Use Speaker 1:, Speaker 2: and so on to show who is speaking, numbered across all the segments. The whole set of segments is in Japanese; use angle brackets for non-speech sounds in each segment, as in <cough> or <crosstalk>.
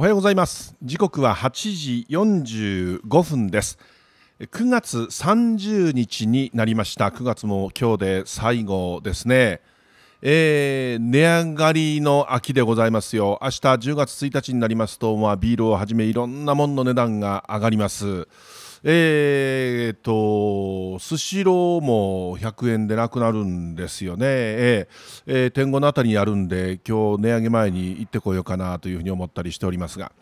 Speaker 1: おはようございます時刻は8時45分です9月30日になりました9月も今日で最後ですねえー、値上がりの秋でございますよ明日10月1日になりますと、まあ、ビールをはじめいろんなものの値段が上がりますえー、と、スシローも100円でなくなるんですよね。えー、天狗のあたりにあるんで、今日値上げ前に行ってこようかなというふうに思ったりしておりますが。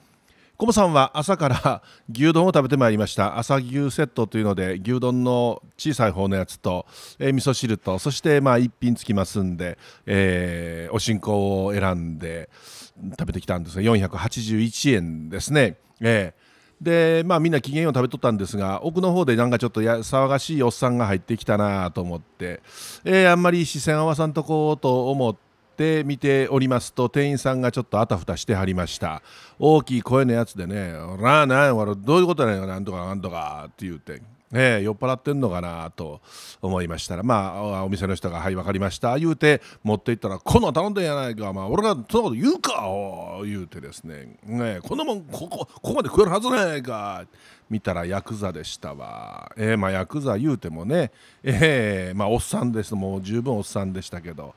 Speaker 1: コモさんは朝から <laughs> 牛丼を食べてまいりました朝牛セットというので牛丼の小さい方のやつと、えー、味噌汁とそしてまあ一品つきますんで、えー、おこを選んで食べてきたんですが481円ですね。えーでまあ、みんな機嫌を食べとったんですが奥の方でなんかちょっとや騒がしいおっさんが入ってきたなと思って、えー、あんまり視線合わさんとこうと思って見ておりますと店員さんがちょっとあたふたしてはりました大きい声のやつでね「らあなんどういうことなんよなんとかなんとか」って言うてえ酔っ払ってんのかなと思いましたら、まあ、お店の人が「はい分かりました」言うて持っていったら「こんなん頼んでんやないか、まあ、俺がそんなこと言うか」言うてですね「ねこんなもんここここまで食えるはずないか」見たらヤクザでしたわ、えーまあ、ヤクザ言うてもね、えーまあ、おっさんですもう十分おっさんでしたけど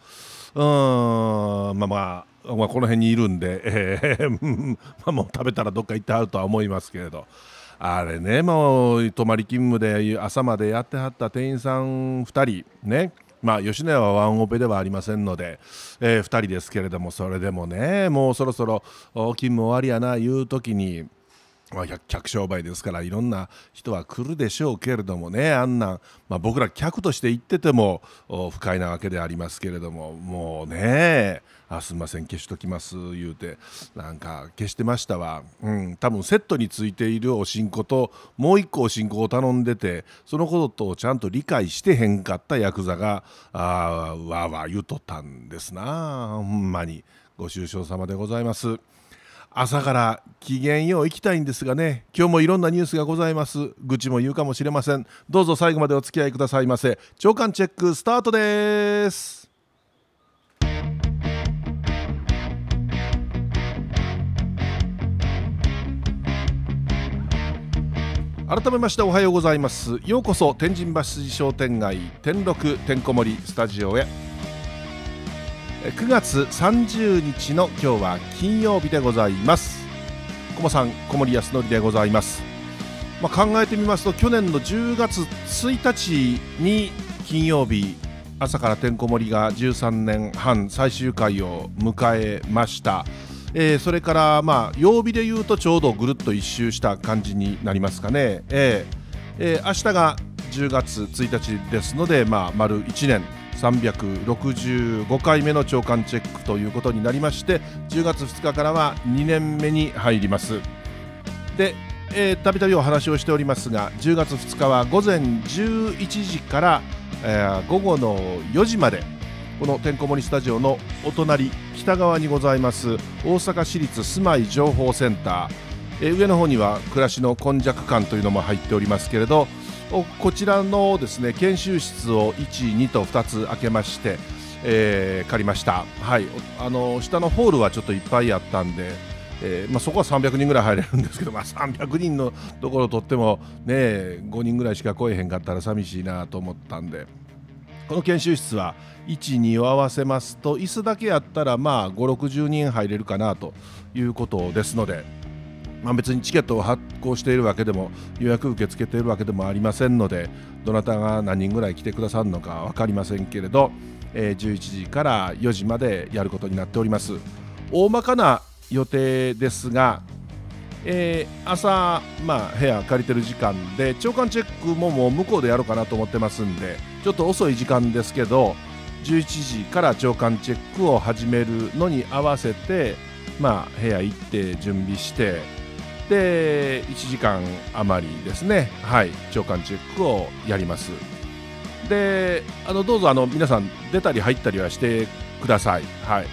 Speaker 1: うんまあまあまあ、この辺にいるんで、えー <laughs> まあ、もう食べたらどっか行ってはるとは思いますけれど、あれねもう泊まり勤務で朝までやってはった店員さん2人ねまあ、吉野家はワンオペではありませんので、えー、2人ですけれどもそれでもねもうそろそろ勤務終わりやないう時にまあ、客商売ですからいろんな人は来るでしょうけれどもねあんな、まあ、僕ら客として行ってても不快なわけでありますけれどももうねあすいません消しときます言うてなんか消してましたわ、うん、多分セットについているおしんこともう1個おしんこを頼んでてそのこととちゃんと理解してへんかったヤクザがあわわ言うとったんですなほんまにご愁傷様でございます。朝から機嫌よう行きたいんですがね今日もいろんなニュースがございます愚痴も言うかもしれませんどうぞ最後までお付き合いくださいませ長官チェックスタートです改めましておはようございますようこそ天神橋筋商店街天禄てんこ盛りスタジオへ9月30日の今日は金曜日でございますコモさん小森康則でございます、まあ、考えてみますと去年の10月1日に金曜日朝からてんこ盛りが13年半最終回を迎えましたえー、それからまあ曜日でいうとちょうどぐるっと一周した感じになりますかね、えーえー、明日が10月1日ですので、まあ、丸1年365回目の朝刊チェックということになりまして10月2日からは2年目に入りますでたびたびお話をしておりますが10月2日は午前11時から、えー、午後の4時までこのてんこ盛りスタジオのお隣北側にございます大阪市立住まい情報センター、えー、上の方には暮らしの今昔館というのも入っておりますけれどこちらのですね研修室を1、2と2つ開けまして、えー、借りました、はい、あの下のホールはちょっといっぱいあったんで、えーまあ、そこは300人ぐらい入れるんですけど、<laughs> まあ、300人のところをとっても、ね、5人ぐらいしか来えへんかったら寂しいなと思ったんで。この研修室は12を合わせますと椅子だけやったらまあ560人入れるかなということですのでまあ、別にチケットを発行しているわけでも予約受け付けているわけでもありませんのでどなたが何人ぐらい来てくださるのか分かりませんけれど、えー、11時から4時までやることになっております大まかな予定ですが、えー、朝、まあ、部屋借りてる時間で朝刊チェックももう向こうでやろうかなと思ってますんでちょっと遅い時間ですけど11時から朝刊チェックを始めるのに合わせて、まあ、部屋行って準備してで1時間余りですね、はい、長官チェックをやりますであのどうぞあの皆さん出たり入ったりはしてください、はい、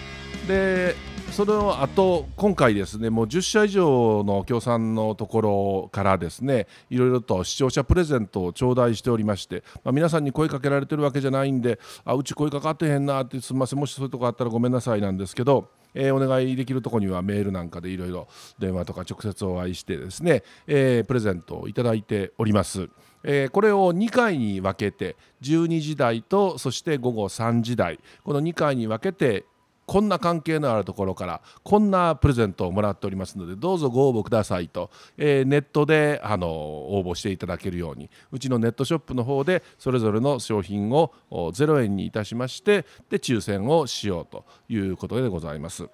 Speaker 1: でそれをあと今回ですねもう10社以上の協賛のところからですねいろいろと視聴者プレゼントを頂戴しておりまして、まあ、皆さんに声かけられてるわけじゃないんであうち声かかってへんなってすみませんもしそういうとこあったらごめんなさいなんですけどえー、お願いできるとこにはメールなんかでいろいろ電話とか直接お会いしてですね、えー、プレゼントをいただいております。えー、これを2回に分けて12時台とそして午後3時台この2回に分けてこんな関係のあるところからこんなプレゼントをもらっておりますのでどうぞご応募くださいと、えー、ネットであの応募していただけるようにうちのネットショップの方でそれぞれの商品を0円にいたしましてで抽選をしようということでございます。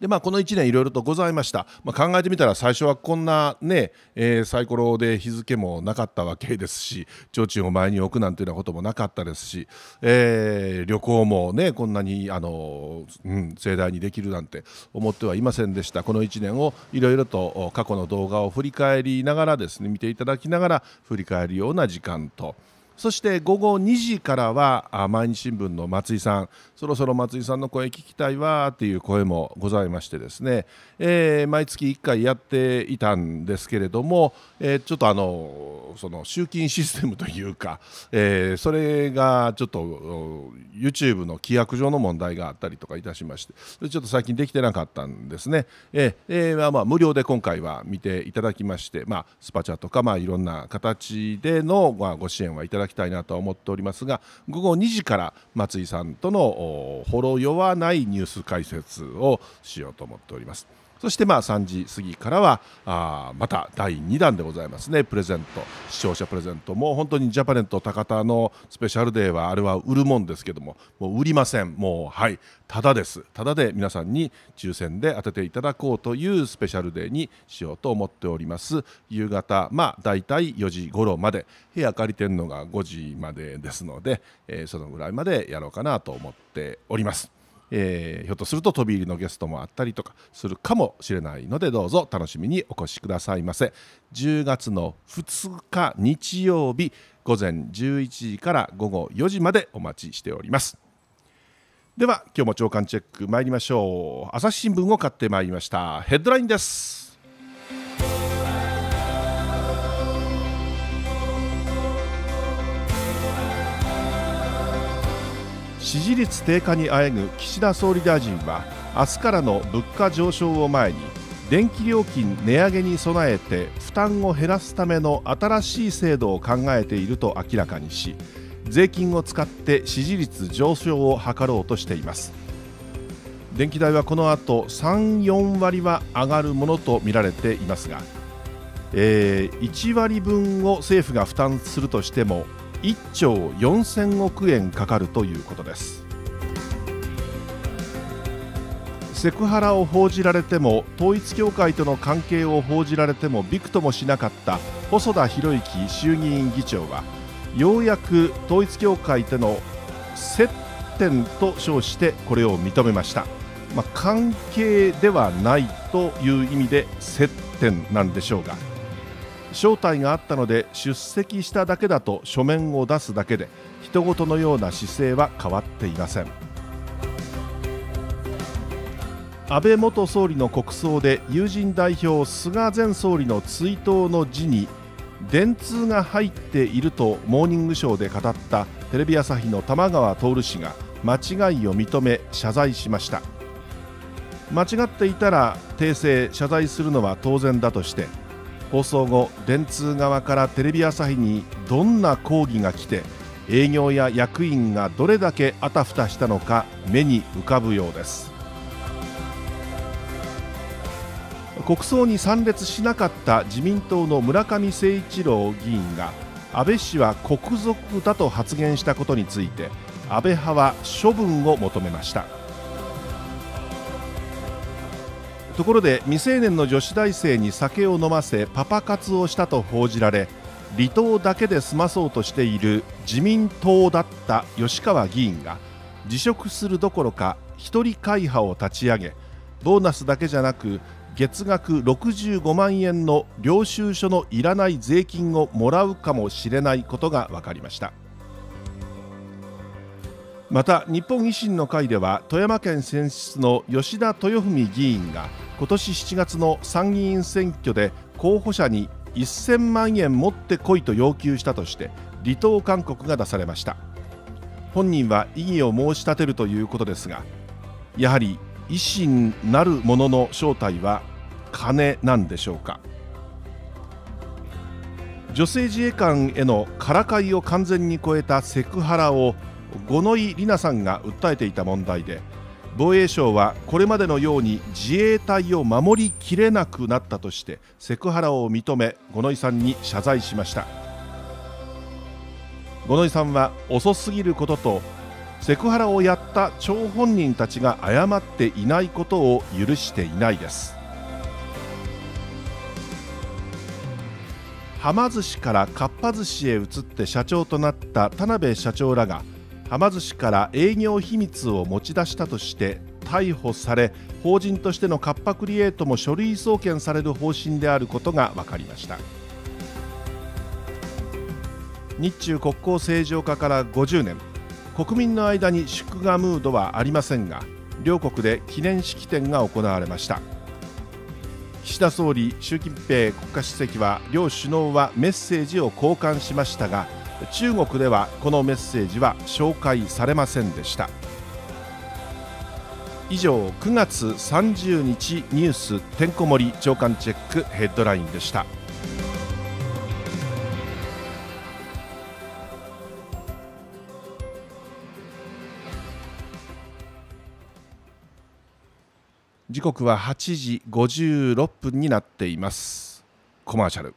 Speaker 1: で、まあ、この1年いろいろとございました、まあ、考えてみたら最初はこんなね、えー、サイコロで日付もなかったわけですし提灯を前に置くなんていうようなこともなかったですし、えー、旅行もねこんなにあの、うん、盛大にできるなんて思ってはいませんでしたこの1年をいろいろと過去の動画を振り返りながらですね見ていただきながら振り返るような時間と。そして午後2時からは毎日新聞の松井さんそろそろ松井さんの声聞きたいわという声もございましてですね、えー、毎月1回やっていたんですけれども、えー、ちょっとあのその集金システムというか、えー、それがちょっと YouTube の規約上の問題があったりとかいたしましてちょっと最近できてなかったんですね、ええー、まあ、無料で今回は見ていただきまして、まあ、スパチャとか、まあ、いろんな形での、まあ、ご支援はいただきたいなと思っておりますが午後2時から松井さんとの「ほろ酔わないニュース解説」をしようと思っております。そしてまあ3時過ぎからはあまた第2弾でございますねプレゼント視聴者プレゼントもう本当にジャパネット高田のスペシャルデーはあれは売るもんですけどももう売りませんもうはいただですただで皆さんに抽選で当てていただこうというスペシャルデーにしようと思っております夕方まあ大体4時頃まで部屋借りてるのが5時までですので、えー、そのぐらいまでやろうかなと思っておりますえー、ひょっとすると飛び入りのゲストもあったりとかするかもしれないのでどうぞ楽しみにお越しくださいませ10月の2日日曜日午前11時から午後4時までお待ちしておりますでは今日も朝刊チェック参りましょう朝日新聞を買ってまいりましたヘッドラインです支持率低下にあえぐ岸田総理大臣は明日からの物価上昇を前に電気料金値上げに備えて負担を減らすための新しい制度を考えていると明らかにし税金を使って支持率上昇を図ろうとしています電気代はこの後34割は上がるものとみられていますが、えー、1割分を政府が負担するとしても1兆4千億円かかるということですセクハラを報じられても統一教会との関係を報じられてもびくともしなかった細田博之衆議院議長はようやく統一教会との接点と称してこれを認めました、まあ、関係ではないという意味で接点なんでしょうが招待があったので出席しただけだと書面を出すだけで人事のような姿勢は変わっていません安倍元総理の国葬で友人代表菅前総理の追悼の辞に電通が入っていると「モーニングショー」で語ったテレビ朝日の玉川徹氏が間違いを認め謝罪しました間違っていたら訂正謝罪するのは当然だとして放送後電通側からテレビ朝日にどんな抗議が来て営業や役員がどれだけあたふたしたのか目に浮かぶようです国葬に参列しなかった自民党の村上誠一郎議員が安倍氏は国賊だと発言したことについて安倍派は処分を求めました。ところで未成年の女子大生に酒を飲ませパパ活をしたと報じられ離党だけで済まそうとしている自民党だった吉川議員が辞職するどころか1人会派を立ち上げボーナスだけじゃなく月額65万円の領収書のいらない税金をもらうかもしれないことが分かりましたまた日本維新の会では富山県選出の吉田豊文議員が今年7月の参議院選挙で候補者に1000万円持ってこいと要求したとして離党勧告が出されました本人は異議を申し立てるということですがやはり維新なるものの正体は金なんでしょうか女性自衛官へのからかいを完全に超えたセクハラを五ノ井里奈さんが訴えていた問題で防衛省はこれまでのように自衛隊を守りきれなくなったとしてセクハラを認め五ノ井さんに謝罪しました五ノ井さんは遅すぎることとセクハラをやった張本人たちが謝っていないことを許していないですはま寿司からかっぱ寿司へ移って社長となった田辺社長らがはま寿司から営業秘密を持ち出したとして逮捕され法人としてのカッパクリエイトも書類送検される方針であることが分かりました日中国交正常化から50年国民の間に祝賀ムードはありませんが両国で記念式典が行われました岸田総理習近平国家主席は両首脳はメッセージを交換しましたが中国ではこのメッセージは紹介されませんでした以上9月30日ニュースてんこ盛り長官チェックヘッドラインでした時刻は8時56分になっていますコマーシャル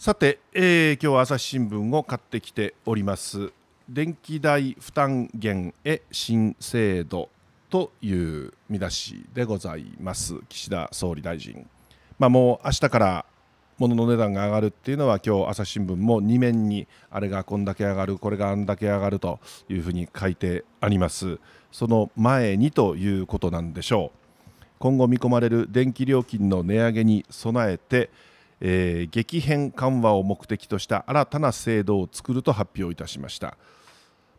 Speaker 1: さて、えー、今日は朝日新聞を買ってきております電気代負担減へ新制度という見出しでございます岸田総理大臣、まあ、もう明日から物の値段が上がるっていうのは今日朝日新聞も2面にあれがこんだけ上がるこれがあんだけ上がるというふうに書いてありますその前にということなんでしょう今後見込まれる電気料金の値上げに備えてえー、激変緩和を目的とした新たな制度を作ると発表いたしました。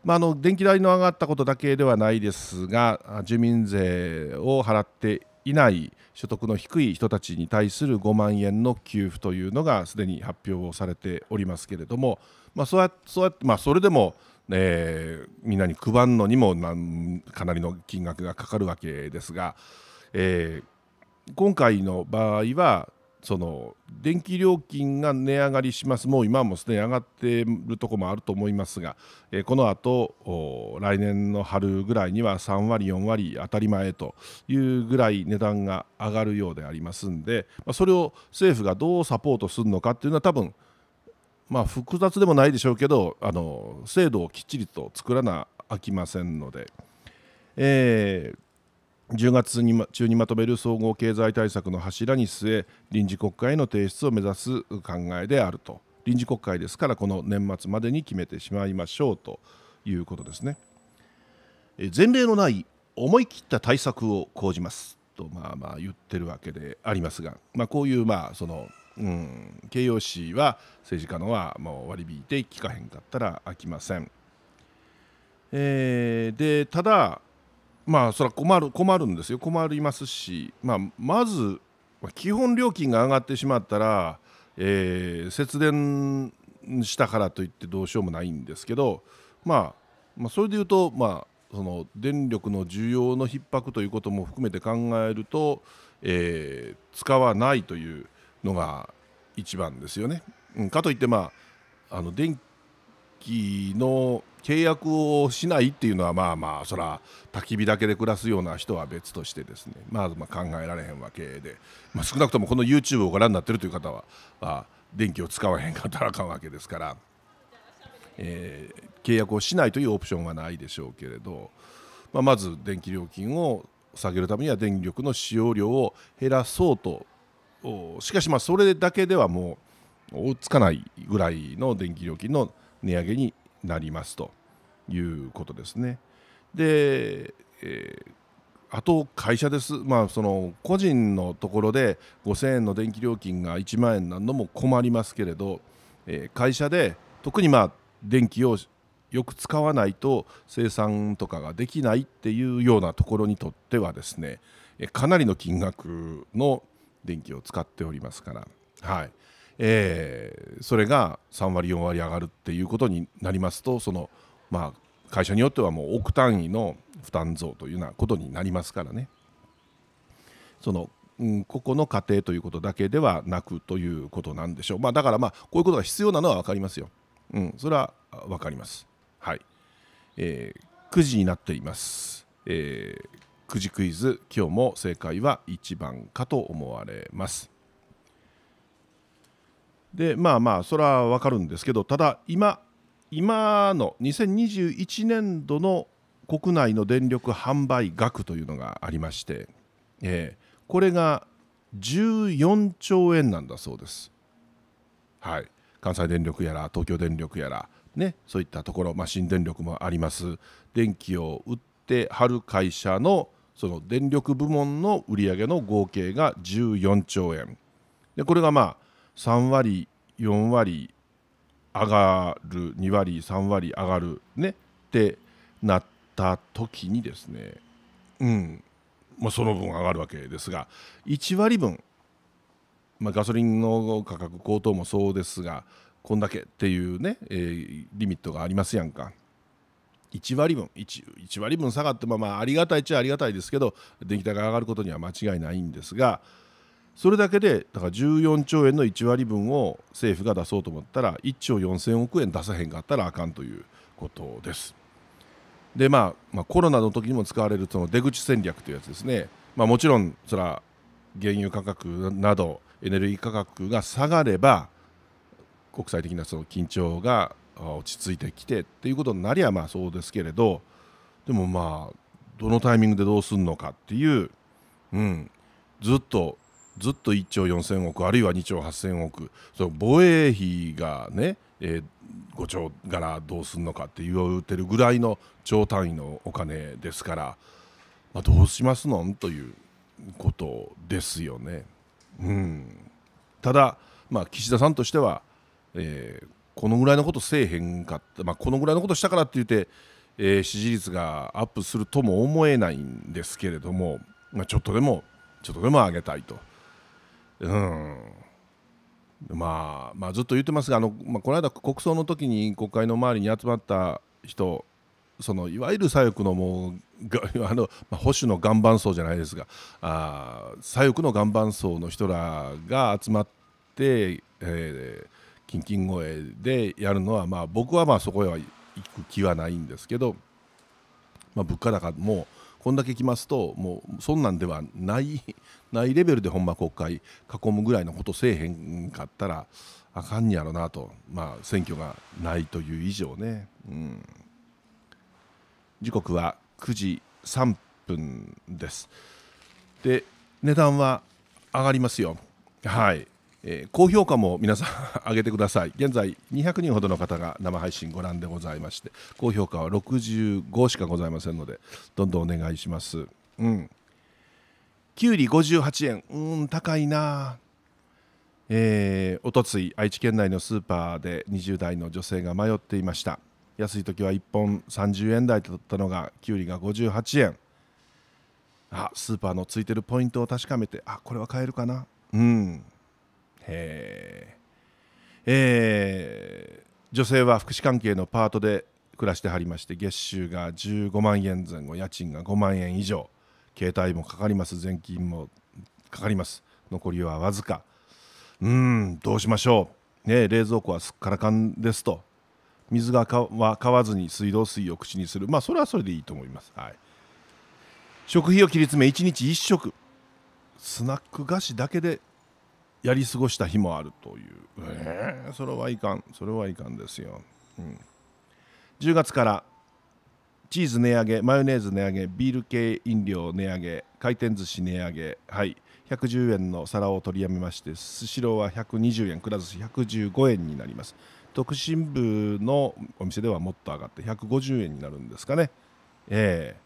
Speaker 1: まあ、あの電気代の上がったことだけではないですが住民税を払っていない所得の低い人たちに対する5万円の給付というのがすでに発表をされておりますけれども、まあ、そうやまあ、それでも、えー、みんなに配るのにもなんかなりの金額がかかるわけですが、えー、今回の場合はその電気料金が値上がりします、もう今もすでに上がっているところもあると思いますが、えー、このあと来年の春ぐらいには3割、4割当たり前というぐらい値段が上がるようでありますんで、まあ、それを政府がどうサポートするのかっていうのは、多分まあ複雑でもないでしょうけど、あの制度をきっちりと作らなあきませんので。えー10月に中にまとめる総合経済対策の柱に据え臨時国会への提出を目指す考えであると臨時国会ですからこの年末までに決めてしまいましょうということですね前例のない思い切った対策を講じますとまあまあ言ってるわけでありますが、まあ、こういうまあその、うん、形容詞は政治家のはもう割り引いて聞かへんかったら飽きません。えー、でただまあそれは困る困るんですよ困りますし、まあ、まず基本料金が上がってしまったら、えー、節電したからといってどうしようもないんですけど、まあ、まあそれでいうと、まあ、その電力の需要の逼迫ということも含めて考えると、えー、使わないというのが一番ですよね。うん、かといって、まあ、あの電気の契約をしないっていうのはまあまあそら焚き火だけで暮らすような人は別としてですね、まあ、まあ考えられへんわけで、まあ、少なくともこの YouTube をご覧になってるという方は、まあ、電気を使わへんかったらあかんわけですから、えー、契約をしないというオプションはないでしょうけれど、まあ、まず電気料金を下げるためには電力の使用量を減らそうとしかしまあそれだけではもう追いつかないぐらいの電気料金の値上げになりますということですね。で、えー、あと会社です、まあ、その個人のところで5000円の電気料金が1万円なのも困りますけれど、えー、会社で特にまあ電気をよく使わないと生産とかができないっていうようなところにとってはですねかなりの金額の電気を使っておりますから、はい、えー、それが3割4割上がるっていうことになりますとその、まあ、会社によってはもう億単位の負担増というようなことになりますからねその、うん、ここの過程ということだけではなくということなんでしょう、まあ、だからまあこういうことが必要なのは分かりますよ、うん、それは分かります、はいえー、9時になっています、えー、9時クイズ今日も正解は1番かと思われますでまあまあそれは分かるんですけどただ今今の2021年度の国内の電力販売額というのがありまして、えー、これが14兆円なんだそうです。はい、関西電力やら東京電力やら、ね、そういったところ、まあ、新電力もあります電気を売ってはる会社のその電力部門の売り上げの合計が14兆円でこれがまあ3割4割上がる2割3割上がるねってなった時にですねうんまあ、その分上がるわけですが1割分、まあ、ガソリンの価格高騰もそうですがこんだけっていうね、えリミットがありますやんか。1割分 1, 1割分下がってまあまあありがたいっちゃありがたいですけど電気代が上がることには間違いないんですがそれだけでだから14兆円の1割分を政府が出そうと思ったら1兆4000億円出さへんかったらあかんということです。で、まあ、まあコロナの時にも使われるその出口戦略というやつですね、まあ、もちろんそれは原油価格などエネルギー価格が下がれば国際的なその緊張が落ち着いてきてっていうことになりゃまあそうですけれどでもまあどのタイミングでどうするのかっていう、うん、ずっとずっと1兆4000億あるいは2兆8000億その防衛費がね、えー、5兆柄どうすんのかって言われてるぐらいの超単位のお金ですから、まあ、どうしますのんということですよね。うん、ただ、まあ、岸田さんとしては、えー、このぐらいのことせえへんかった、まあ、このぐらいのことしたからって言って、えー、支持率がアップするとも思えないんですけれども、まあ、ちょっとでもちょっとでも上げたいと。うんまあ、まあずっと言ってますがあの、まあ、この間国葬の時に国会の周りに集まった人そのいわゆる左翼のもう <laughs> あの、まあ、保守の岩盤層じゃないですがあ左翼の岩盤層の人らが集まって、えー、キンキン声でやるのは、まあ、僕はまあそこへは行く気はないんですけど、まあ、物価高もこんだけ来ますともうそんなんではないないレベルでほんま国会囲むぐらいのことせえへんかったらあかんやろなと、まあ、選挙がないという以上ね、うん、時刻は9時3分ですで値段は上がりますよはい、えー、高評価も皆さん <laughs> 上げてください現在200人ほどの方が生配信ご覧でございまして高評価は65しかございませんのでどんどんお願いしますうんきゅうり58円うん高いなえー、おとつい愛知県内のスーパーで20代の女性が迷っていました安い時は1本30円台だったのがきゅうりが58円あスーパーのついてるポイントを確かめてあこれは買えるかなうんへえー、女性は福祉関係のパートで暮らしてはりまして月収が15万円前後家賃が5万円以上携帯もかかります全金もかかります残りはわずかうんどうしましょう、ね、冷蔵庫はすっからかんですと水がかは買わずに水道水を口にするまあそれはそれでいいと思います、はい、食費を切り詰め1日1食スナック菓子だけでやり過ごした日もあるという、えー、それはいかんそれはいかんですよ、うん、10月からチーズ値上げマヨネーズ値上げビール系飲料値上げ回転寿司値上げはい110円の皿を取りやめましてスシローは120円くら寿司115円になります特進部のお店ではもっと上がって150円になるんですかねえ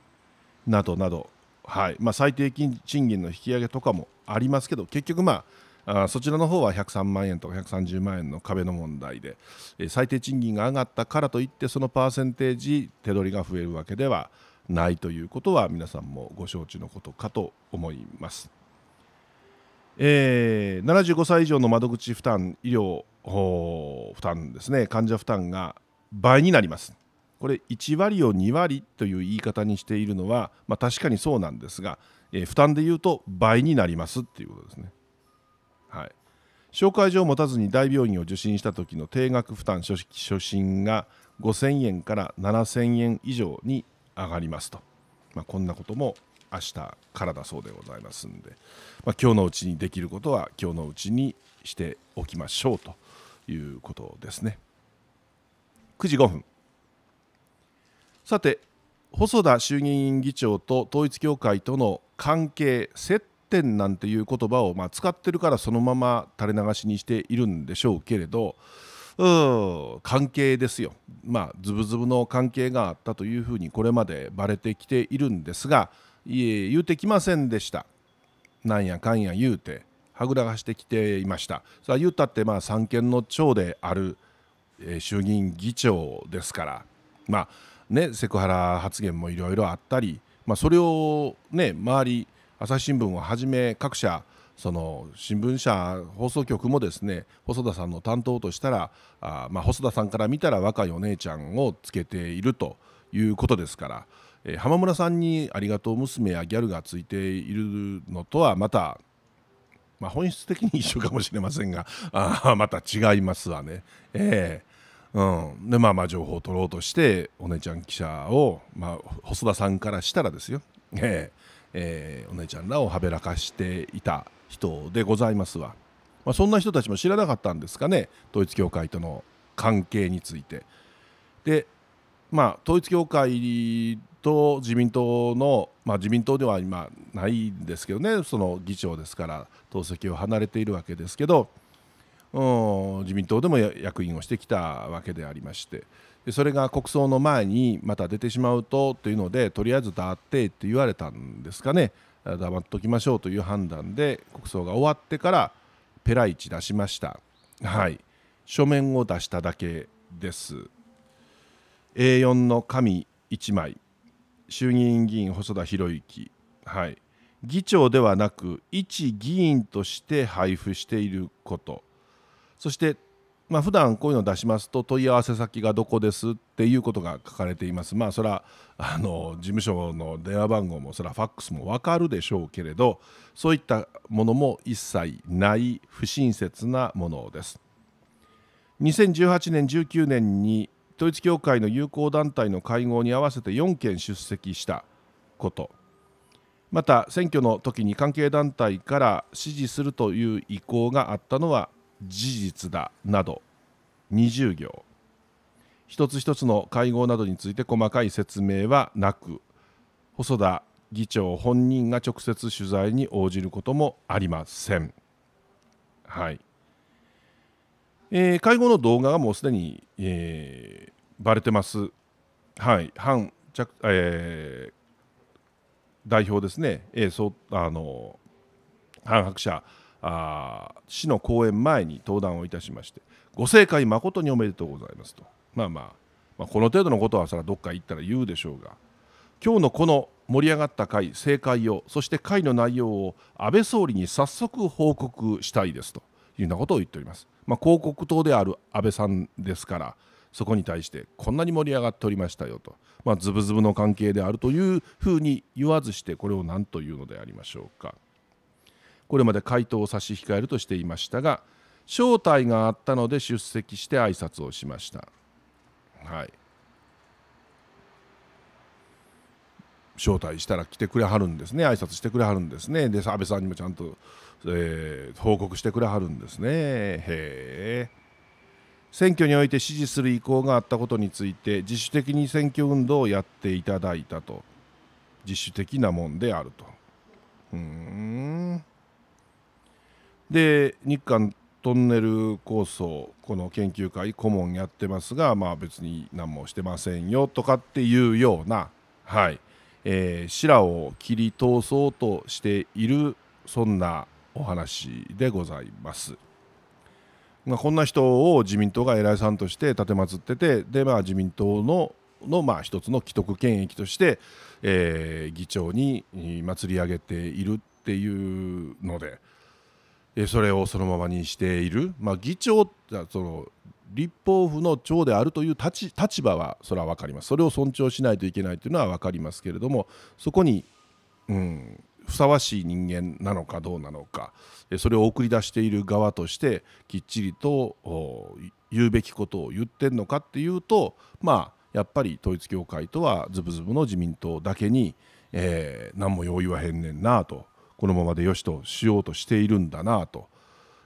Speaker 1: ー、などなどはいまあ、最低賃金の引き上げとかもありますけど結局まああそちらの方は103万円とか130万円の壁の問題で、え最低賃金が上がったからといってそのパーセンテージ手取りが増えるわけではないということは皆さんもご承知のことかと思います。えー、75歳以上の窓口負担医療負担ですね患者負担が倍になります。これ1割を2割という言い方にしているのは、まあ、確かにそうなんですが、えー、負担でいうと倍になりますということですね。はい、紹介状を持たずに大病院を受診した時の定額負担初診が5000円から7000円以上に上がりますと、まあ、こんなことも明日からだそうでございますんで、まあ、今日のうちにできることは今日のうちにしておきましょうということですね9時5分さて細田衆議院議長と統一協会との関係接点なんていう言葉をま使ってるからそのまま垂れ流しにしているんでしょうけれどうん関係ですよまあズブズブの関係があったというふうにこれまでバレてきているんですがいえ言うてきませんでしたなんやかんや言うてはぐらかしてきていましたさあ言うたってまあ三権の長である、え衆議院議長ですからまあねセクハラ発言もいろいろあったり、まあ、それをね周り朝日新聞をはじめ各社その新聞社放送局もですね細田さんの担当としたらあ、まあ、細田さんから見たら若いお姉ちゃんをつけているということですから、えー、浜村さんに「ありがとう娘」やギャルがついているのとはまた、まあ、本質的に一緒かもしれませんがあまた違いますわね。えーうん、でまあまあ情報を取ろうとしてお姉ちゃん記者を、まあ、細田さんからしたらですよ、ええー、お姉ちゃんらをはべらかしていた人でございますわ、まあ、そんな人たちも知らなかったんですかね統一教会との関係についてでまあ統一教会と自民党の、まあ、自民党では今ないんですけどねその議長ですから党籍を離れているわけですけど、自民党でも役員をしてきたわけでありましてそれが国葬の前にまた出てしまうとというのでとりあえず黙ってって言われたんですかね黙っときましょうという判断で国葬が終わってからペライチ出しましたはい書面を出しただけです A4 の紙1枚衆議院議員細田博之はい議長ではなく一議員として配布していることそしてまあ普段こういうの出しますと問い合わせ先がどこですっていうことが書かれています。まあそれはあの事務所の電話番号もそれはファックスも分かるでしょうけれどそういったものも一切ない不親切なものです。2018年19年に統一教会の友好団体の会合に合わせて4件出席したことまた選挙の時に関係団体から支持するという意向があったのは事実だなど20行一つ一つの会合などについて細かい説明はなく細田議長本人が直接取材に応じることもありません。はいえー、会合の動画がもうすでに、えー、バレてます。はい、反着、えー、代表ですね、えー、そうあの反白者あ市の講演前に登壇をいたしましてご正解誠におめでとうございますと、まあまあ、まあ、この程度のことはそらどっか行ったら言うでしょうが今日のこの盛り上がった会正解をそして会の内容を安倍総理に早速報告したいですというようなことを言っております、まあ、広告塔である安倍さんですからそこに対してこんなに盛り上がっておりましたよと、まズブズブの関係であるというふうに言わずしてこれを何というのでありましょうか。これまで回答を差し控えるとしていましたが招待があったので出席して挨拶をしました。はい招待したら来てくれはるんですね挨拶してくれはるんですねで安倍さんにもちゃんと、えー、報告してくれはるんですねへえ選挙において支持する意向があったことについて自主的に選挙運動をやっていただいたと自主的なもんであるとうんで日韓トンネル構想この研究会顧問やってますが、まあ、別に何もしてませんよとかっていうような、はいえー、白を切り通そうとしているそんなお話でございます。まあ、こんな人を自民党が偉いさんとして立てまつっててで、まあ、自民党ののまあ一つの既得権益として、えー、議長に祭り上げているっていうので。それをそのままにしている、まあ、議長その立法府の長であるという立場はそれは分かりますそれを尊重しないといけないというのは分かりますけれどもそこに、うん、ふさわしい人間なのかどうなのかそれを送り出している側としてきっちりと言うべきことを言ってんのかっていうとまあやっぱり統一教会とはズブズブの自民党だけに、えー、何も用意はへんねんなとこのままでよしとしようとしているんだなと、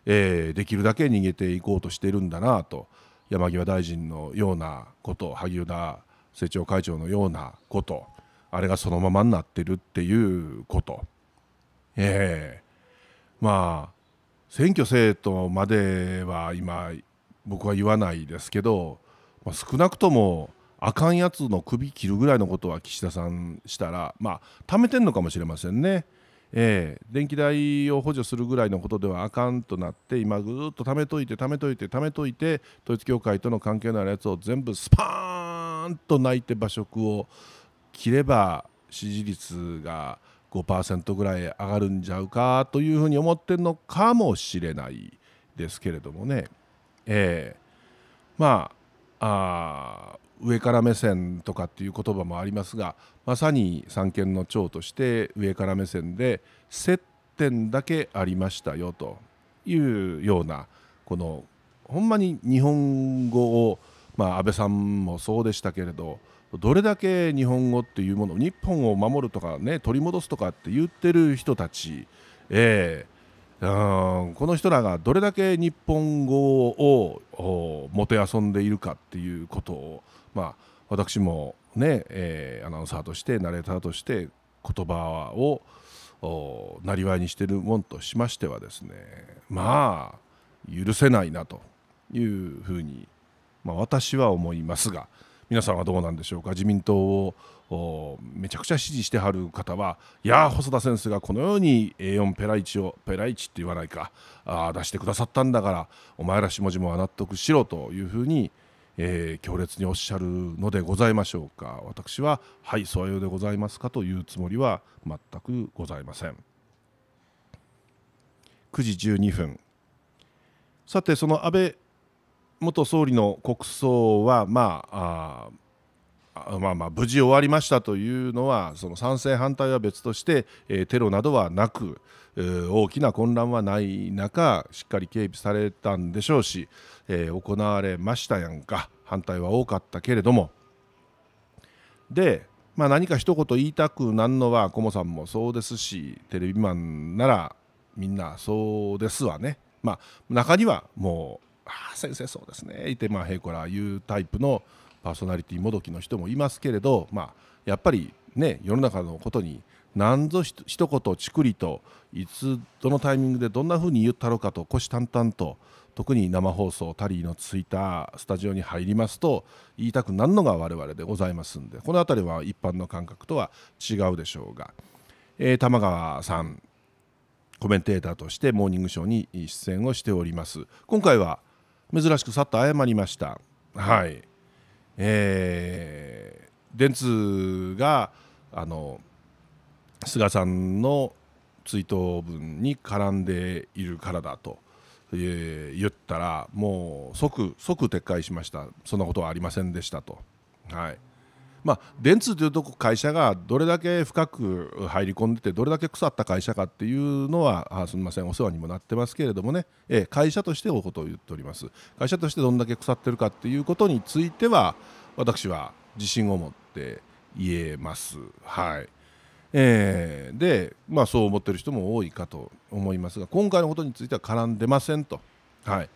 Speaker 1: えー、できるだけ逃げていこうとしているんだなと山際大臣のようなこと萩生田政調会長のようなことあれがそのままになってるっていうこと、えー、まあ選挙制度までは今僕は言わないですけど、まあ、少なくともあかんやつの首切るぐらいのことは岸田さんしたらまあ貯めてんのかもしれませんね。えー、電気代を補助するぐらいのことではあかんとなって今ぐっと貯めといて貯めといて貯めといて統一教会との関係のあるやつを全部スパーンと泣いて馬食を切れば支持率が5%ぐらい上がるんじゃうかというふうに思ってるのかもしれないですけれどもね。えー、まああ上から目線とかっていう言葉もありますがまさに三権の長として上から目線で接点だけありましたよというようなこのほんまに日本語を、まあ、安倍さんもそうでしたけれどどれだけ日本語っていうもの日本を守るとかね取り戻すとかって言ってる人たち、えー、うんこの人らがどれだけ日本語をもてあそんでいるかっていうことをまあ、私もね、えー、アナウンサーとしてナレーターとして言葉をなりわいにしているもんとしましてはですねまあ許せないなというふうに、まあ、私は思いますが皆さんはどうなんでしょうか自民党をめちゃくちゃ支持してはる方はいや細田先生がこのように A4 ペライチをペライチって言わないかあ出してくださったんだからお前ら下々は納得しろというふうにえー、強烈におっしゃるのでございましょうか私は「はいそういうでございますか」というつもりは全くございません9時12分さてその安倍元総理の国葬はまああまあ、まあ無事終わりましたというのはその賛成、反対は別として、えー、テロなどはなく、大きな混乱はない中しっかり警備されたんでしょうし、えー、行われましたやんか反対は多かったけれどもで、まあ、何か一言言いたくなんのはコモさんもそうですしテレビマンならみんなそうですわね。まあ、中にはもうあ先生そうですねいてまあへいこら言うタイプのパーソナリティもどきの人もいますけれど、まあ、やっぱり、ね、世の中のことに何ぞひ一言ちくりといつどのタイミングでどんなふうに言ったろうかと虎視眈々と特に生放送タリーのツイッタースタジオに入りますと言いたくなるのが我々でございますんでこの辺りは一般の感覚とは違うでしょうが、えー、玉川さんコメンテーターとして「モーニングショー」に出演をしております今回は珍しくさっと謝りましたはいえー、電通があの菅さんの追悼文に絡んでいるからだと、えー、言ったらもう即即撤回しましたそんなことはありませんでしたと。はいまあ、電通というとこ会社がどれだけ深く入り込んでてどれだけ腐った会社かっていうのはあすみませんお世話にもなってますけれどもね、え会社としておことを言っております会社としてどんだけ腐ってるかっていうことについては私は自信を持って言えます。はいえー、で、まあ、そう思ってる人も多いかと思いますが今回のことについては絡んでませんと。はい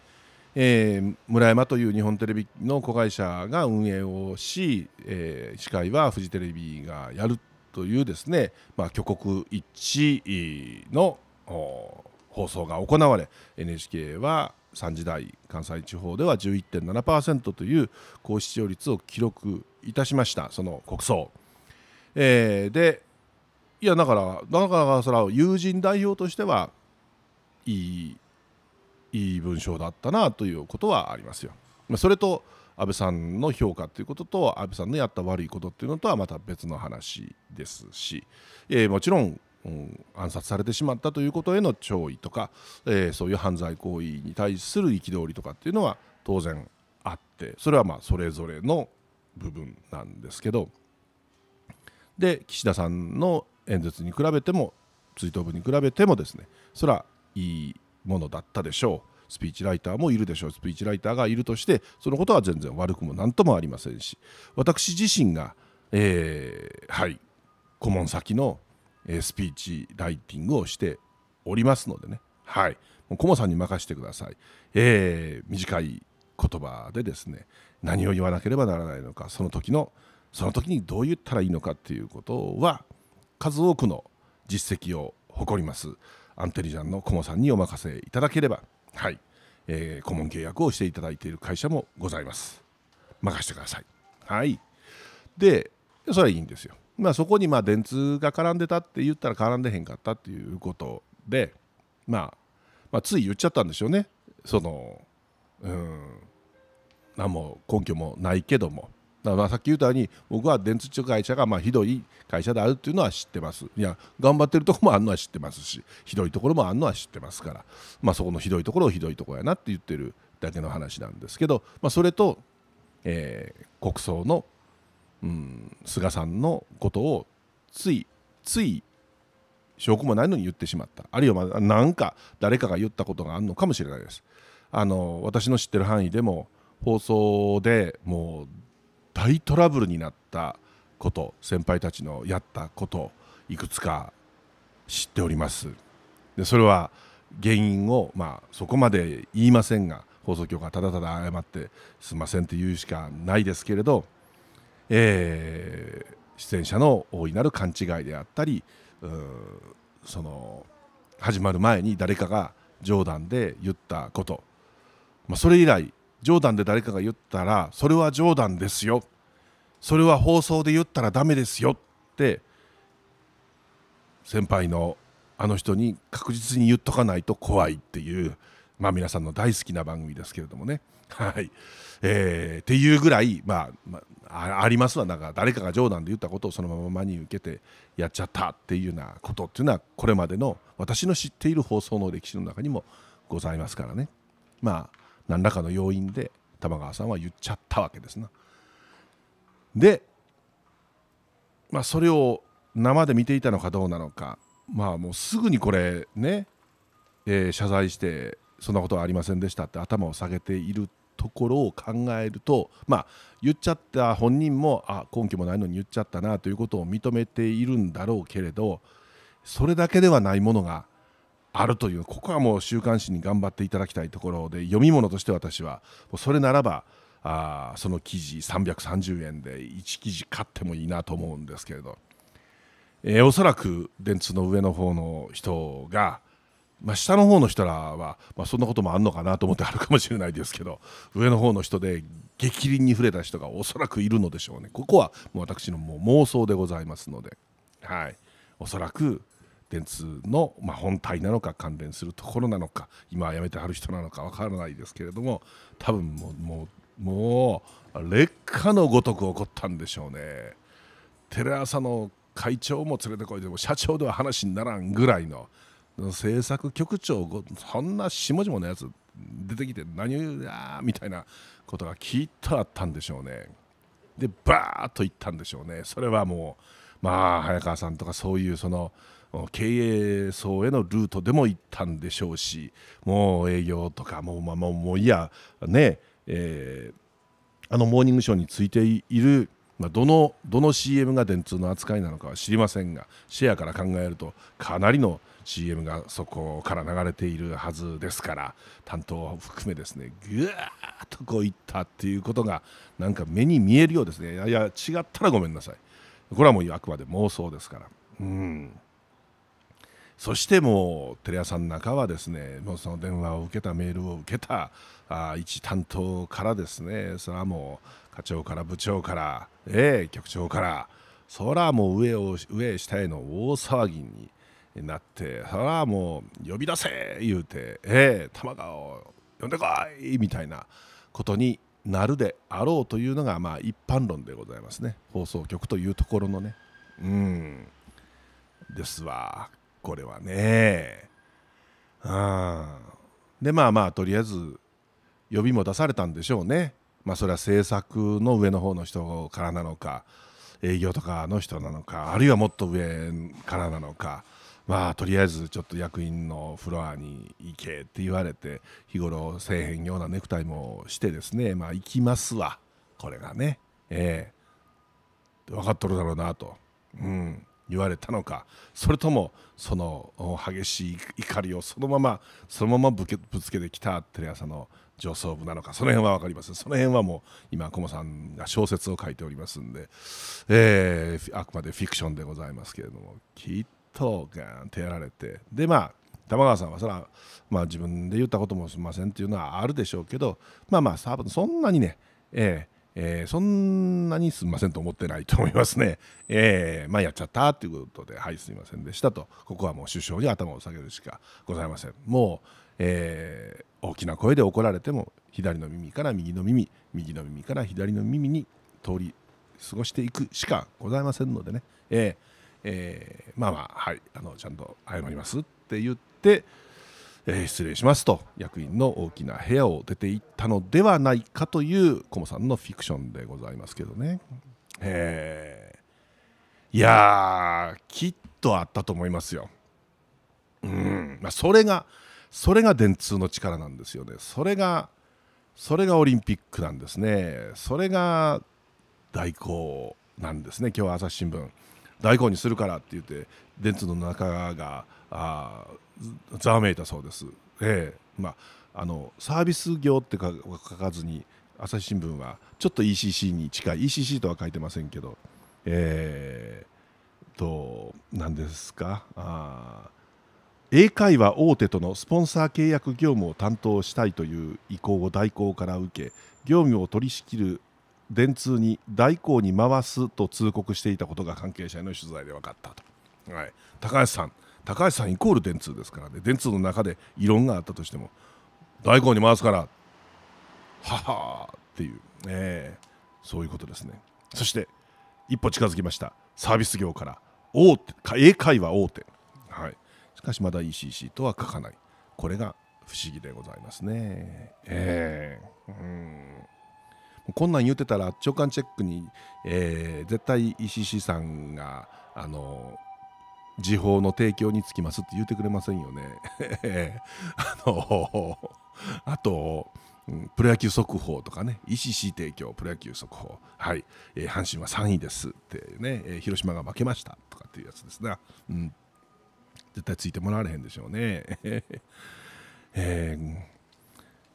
Speaker 1: えー、村山という日本テレビの子会社が運営をし、えー、司会はフジテレビがやるというですね、まあ、挙国一致の放送が行われ NHK は3時台関西地方では11.7%という高視聴率を記録いたしましたその国葬。えー、でいやだからなかかそれは友人代表としてはいいいい文章だったなということはありますよ。それと安倍さんの評価ということと安倍さんのやった悪いことっていうのとはまた別の話ですし、えー、もちろん、うん、暗殺されてしまったということへの弔意とか、えー、そういう犯罪行為に対する憤りとかっていうのは当然あってそれはまあそれぞれの部分なんですけどで岸田さんの演説に比べても追悼文に比べてもですねそれはいいものだったでしょう。スピーチライターもいるでしょうスピーチライターがいるとしてそのことは全然悪くも何ともありませんし私自身が、えー、はい顧問先の、スピーチライティングをしておりますのでねはいもう顧問さんに任せてください、えー、短い言葉でですね何を言わなければならないのかその時のその時にどう言ったらいいのかっていうことは数多くの実績を誇ります。アンテリジャンの顧問さんにお任せいただければ、はいえー、顧問契約をしていただいている会社もございます。任せてください。はい、でそれはいいんですよ。まあ、そこにまあ電通が絡んでたって言ったら絡んでへんかったっていうことで、まあ、まあつい言っちゃったんでしょうねそのうん何も根拠もないけどもだからさっき言ったように僕は電通と会社がまあひどい会社であるというのは知ってますいや頑張ってるところもあるのは知ってますしひどいところもあるのは知ってますから、まあ、そこのひどいところをひどいところやなって言ってるだけの話なんですけど、まあ、それと、えー、国葬の、うん、菅さんのことをついつい証拠もないのに言ってしまったあるいは何か誰かが言ったことがあるのかもしれないです。あの私の知ってる範囲でも放送でもう大トラブルになったこと先輩たちのやったこといくつか知っておりますでそれは原因を、まあ、そこまで言いませんが放送局がただただ謝ってすいませんと言うしかないですけれど、えー、出演者の大いなる勘違いであったりその始まる前に誰かが冗談で言ったこと、まあ、それ以来冗談で誰かが言ったらそれは冗談ですよそれは放送で言ったらダメですよって先輩のあの人に確実に言っとかないと怖いっていうまあ皆さんの大好きな番組ですけれどもねはいえー、っていうぐらいまあ、まあ、ありますわなんか誰かが冗談で言ったことをそのまま真に受けてやっちゃったっていうようなことっていうのはこれまでの私の知っている放送の歴史の中にもございますからねまあ何らかの要因で玉川さんは言っちゃったわけですな。で、まあ、それを生で見ていたのかどうなのか、まあ、もうすぐにこれね、えー、謝罪してそんなことはありませんでしたって頭を下げているところを考えると、まあ、言っちゃった本人もあ根拠もないのに言っちゃったなということを認めているんだろうけれどそれだけではないものがあるというここはもう週刊誌に頑張っていただきたいところで読み物として私はそれならばあその記事330円で1記事買ってもいいなと思うんですけれど、えー、おそらく電通の上の方の人が、まあ、下の方の人らは、まあ、そんなこともあるのかなと思ってあるかもしれないですけど上の方の人で激鱗に触れた人がおそらくいるのでしょうねここはもう私のもう妄想でございますので、はい、おそらく電通の、まあ、本体なのか関連するところなのか今辞めてはる人なのか分からないですけれども多分もうもうもう劣化のごとく起こったんでしょうね。テレ朝の会長も連れてこいでも社長では話にならんぐらいの制作局長そんな下々のやつ出てきて何を言うやみたいなことがきっとあったんでしょうね。でバーッといったんでしょうね。それはもうまあ早川さんとかそういうその。経営層へのルートでも行ったんでしょうしもう営業とかもう,、まあ、もういやね、えー、あの「モーニングショー」についている、まあ、どのどの CM が電通の扱いなのかは知りませんがシェアから考えるとかなりの CM がそこから流れているはずですから担当を含めですねぐーっとこういったっていうことがなんか目に見えるようですねいや違ったらごめんなさいこれはもうあくまで妄想ですからうんそしてもうテレ朝の中はですねもうその電話を受けたメールを受けたあ一担当からですねそれはもう課長から部長から、えー、局長からそらもう上を上下への大騒ぎになってそらもう呼び出せ言うて「ええー、玉川を呼んでこい!」みたいなことになるであろうというのがまあ一般論でございますね放送局というところのねうんですわ。これはねうんでまあまあとりあえず呼びも出されたんでしょうねまあそれは制作の上の方の人からなのか営業とかの人なのかあるいはもっと上からなのかまあとりあえずちょっと役員のフロアに行けって言われて日頃せえへんようなネクタイもしてですねまあ行きますわこれがねええ分かっとるだろうなとうん言われたのかそれともその激しい怒りをそのままそのままぶつけてきたテレ朝の上層部なのかその辺は分かりませんその辺はもう今コモさんが小説を書いておりますんで、えー、あくまでフィクションでございますけれどもきっとガーンとやられてでまあ玉川さんはそれは、まあ、自分で言ったこともしませんっていうのはあるでしょうけどまあまあ多分そんなにね、ええー、そんなにすみませんと思ってないと思いますね。<laughs> えー、まあ、やっちゃったということで、はい、すみませんでしたと、ここはもう首相に頭を下げるしかございません。もう、えー、大きな声で怒られても、左の耳から右の耳、右の耳から左の耳に通り過ごしていくしかございませんのでね、えーえー、まあまあ、はい、あのちゃんと謝りますって言って、えー、失礼しますと役員の大きな部屋を出ていったのではないかというコモさんのフィクションでございますけどね。えー、いやきっとあったと思いますよ。うんまあ、それがそれが電通の力なんですよね。それがそれがオリンピックなんですね。それが代行なんですね。今日朝日新聞代行にするからって言って電通の中があざわめいたそうです。えーまあ、あのサービス業って書かずに朝日新聞はちょっと ECC に近い ECC とは書いてませんけど、えー、と何ですかあ英会話大手とのスポンサー契約業務を担当したいという意向を代行から受け業務を取り仕切る電通に代行に回すと通告していたことが関係者への取材で分かったと、はい、高橋さん高橋さんイコール電通ですからね電通の中で異論があったとしても大根に回すからははっていう、えー、そういうことですねそして一歩近づきましたサービス業から大手英会話大手、はい、しかしまだ ECC とは書かないこれが不思議でございますねええー、うんこんなん言うてたら長官チェックに、えー、絶対 ECC さんがあのー時報の提供につきますって言ってくれませんよね。<laughs> あのあと、うん、プロ野球速報とかね、ECC 提供、プロ野球速報、はい、えー、阪神は3位ですってね、えー、広島が負けましたとかっていうやつですが、うん、絶対ついてもらわれへんでしょうね。<laughs> えー、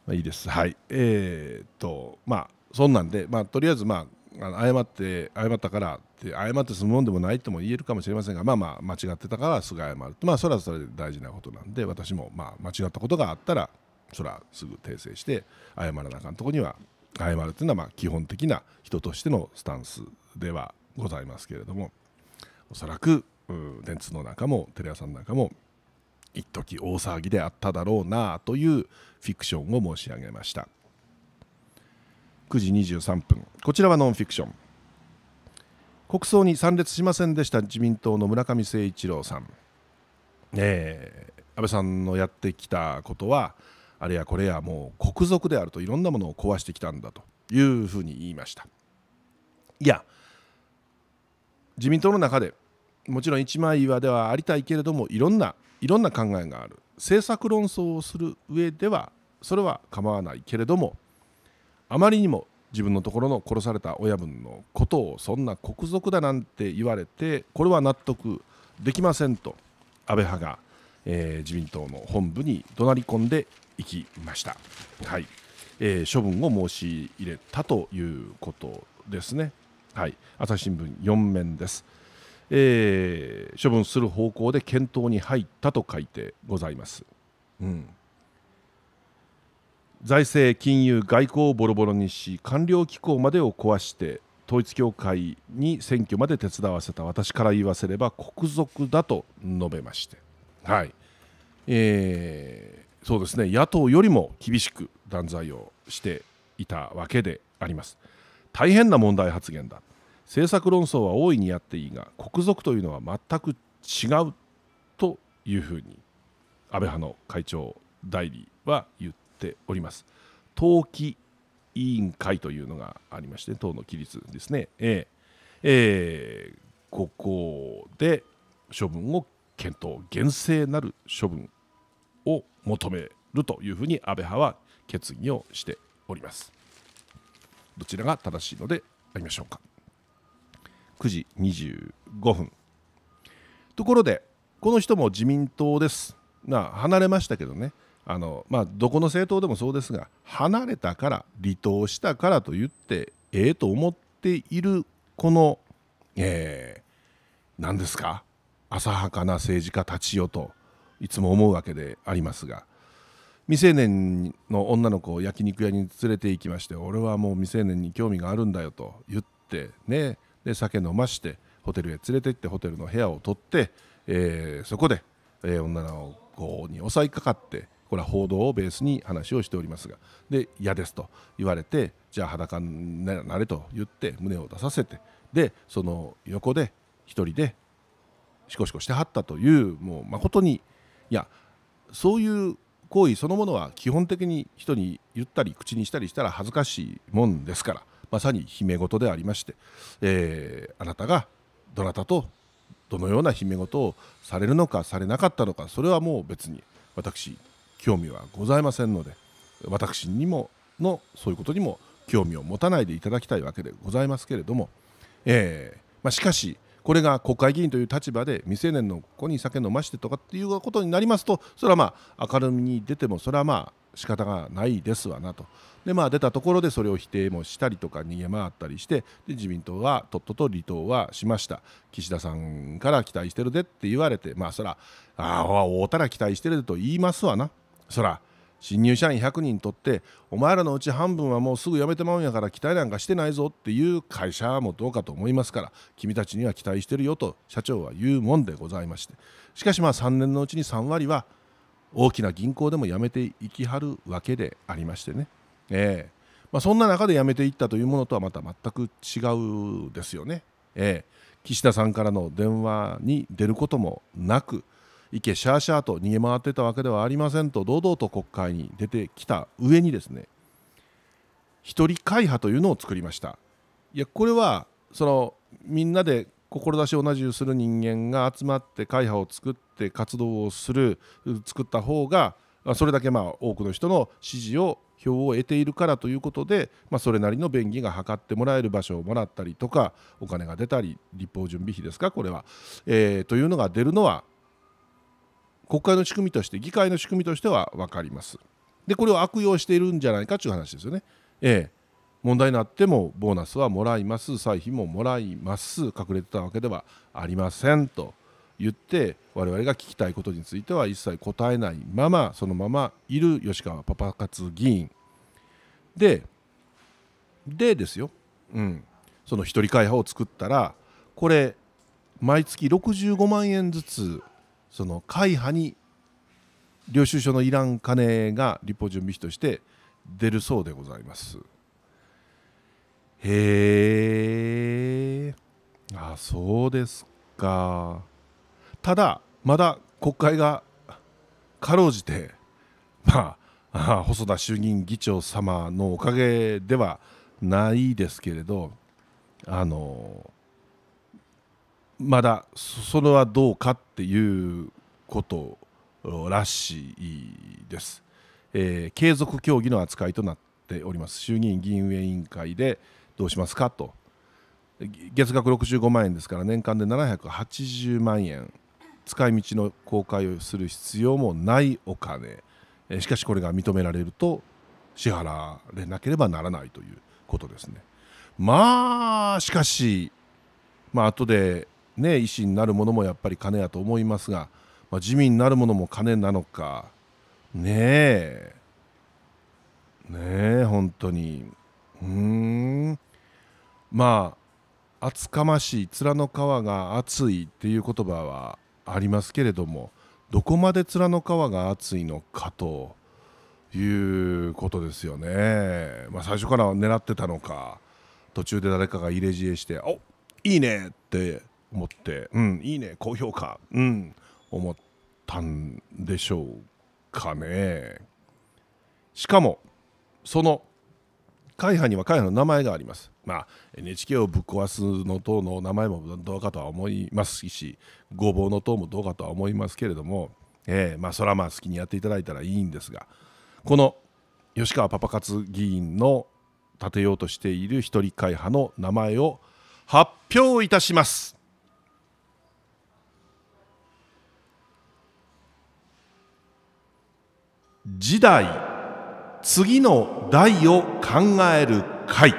Speaker 1: まあ、いいです、はい、えー、っと、まあ、そんなんで、まあ、とりあえず、まあ、あの誤って謝ったからって誤って済むもんでもないとも言えるかもしれませんがまあまあ間違ってたからすぐ謝るまあそれはそれで大事なことなんで私もまあ間違ったことがあったらそれはすぐ訂正して謝らなあかんとこには謝るというのはまあ基本的な人としてのスタンスではございますけれどもおそらく電通の中もテレ朝の中も一時大騒ぎであっただろうなというフィクションを申し上げました。9時23分こちらはノンフィクション国葬に参列しませんでした自民党の村上誠一郎さん、えー、安倍さんのやってきたことはあれやこれやもう国賊であるといろんなものを壊してきたんだというふうに言いましたいや自民党の中でもちろん一枚岩ではありたいけれどもいろんないろんな考えがある政策論争をする上ではそれは構わないけれどもあまりにも自分のところの殺された親分のことをそんな国賊だなんて言われてこれは納得できませんと安倍派が、えー、自民党の本部に怒鳴り込んでいきました、はいえー、処分を申し入れたということですね、はい、朝日新聞4面です、えー、処分する方向で検討に入ったと書いてございます。うん財政金融外交をボロボロにし官僚機構までを壊して統一教会に選挙まで手伝わせた私から言わせれば国賊だと述べましてはいえー、そうですね野党よりも厳しく断罪をしていたわけであります大変な問題発言だ政策論争は大いにやっていいが国賊というのは全く違うというふうに安倍派の会長代理は言ってております。党記委員会というのがありまして、党の規律ですね、えーえー、ここで処分を検討、厳正なる処分を求めるというふうに安倍派は決議をしております。どちらが正しいのでありましょうか。9時25分。ところで、この人も自民党です。な離れましたけどね、あのまあ、どこの政党でもそうですが離れたから離党したからと言ってええと思っているこの、えー、何ですか浅はかな政治家たちよといつも思うわけでありますが未成年の女の子を焼肉屋に連れて行きまして俺はもう未成年に興味があるんだよと言ってねで酒飲ましてホテルへ連れて行ってホテルの部屋を取って、えー、そこで、えー、女の子に襲いかかってこれは報道をベースに話をしておりますがで嫌ですと言われてじゃあ裸になれと言って胸を出させてでその横で1人でシコシコしてはったというもう誠にいやそういう行為そのものは基本的に人に言ったり口にしたりしたら恥ずかしいもんですからまさに姫事でありまして、えー、あなたがどなたとどのような姫事をされるのかされなかったのかそれはもう別に私興味はございませんので私にものそういうことにも興味を持たないでいただきたいわけでございますけれども、えー、まあ、しかしこれが国会議員という立場で未成年の子に酒飲ましてとかっていうことになりますとそれはまあ明るみに出てもそれはまあ仕方がないですわなとで、まあ、出たところでそれを否定もしたりとか逃げ回ったりしてで自民党はとっとと離党はしました岸田さんから期待してるでって言われてまあそらああ会うたら期待してるでと言いますわなそら新入社員100人とってお前らのうち半分はもうすぐ辞めてまうんやから期待なんかしてないぞっていう会社もどうかと思いますから君たちには期待してるよと社長は言うもんでございましてしかしまあ3年のうちに3割は大きな銀行でも辞めていきはるわけでありましてね、えーまあ、そんな中で辞めていったというものとはまた全く違うですよね。えー、岸田さんからの電話に出ることもなく池シャーシャーと逃げ回ってたわけではありませんと堂々と国会に出てきた上にですね一人会派というのを作りましたいやこれはそのみんなで志を同じする人間が集まって会派を作って活動をする作った方がそれだけまあ多くの人の支持を票を得ているからということで、まあ、それなりの便宜が図ってもらえる場所をもらったりとかお金が出たり立法準備費ですかこれは、えー、というのが出るのは国会の仕組みとして議会の仕組みとしては分かりますでこれを悪用しているんじゃないかという話ですよね、ええ、問題になってもボーナスはもらいます歳費ももらいます隠れてたわけではありませんと言って我々が聞きたいことについては一切答えないままそのままいる吉川パパ活議員ででですよ、うん、その一人会派を作ったらこれ毎月65万円ずつその会派に領収書のいらん金が立法準備費として出るそうでございますへえあそうですかただまだ国会がかろうじてまあ細田衆議院議長様のおかげではないですけれどあのまだそれはどうかっていうことらしいです、えー、継続協議の扱いとなっております衆議院議院運営委員会でどうしますかと月額65万円ですから年間で780万円使い道の公開をする必要もないお金しかしこれが認められると支払われなければならないということですね。まあしかし、まあ後でね、医師になるものもやっぱり金やと思いますが、まあ、自民になるものも金なのかねえねえ本当にうんまあ厚かましい面の皮が厚いっていう言葉はありますけれどもどこまで面の皮が厚いのかということですよね、まあ、最初から狙ってたのか途中で誰かが入れ知恵して「おいいね!」って思って、うん、いいね、高評価、うん、思ったんでしょうかね。しかも、その会派には会派の名前があります。まあ、NHK をぶっ壊すの党の名前もどうかとは思いますし、ごぼうの党もどうかとは思いますけれども、えー、まあ、それはまあ好きにやっていただいたらいいんですが、この吉川パパ活議員の立てようとしている一人会派の名前を発表いたします。時代次の代を考える会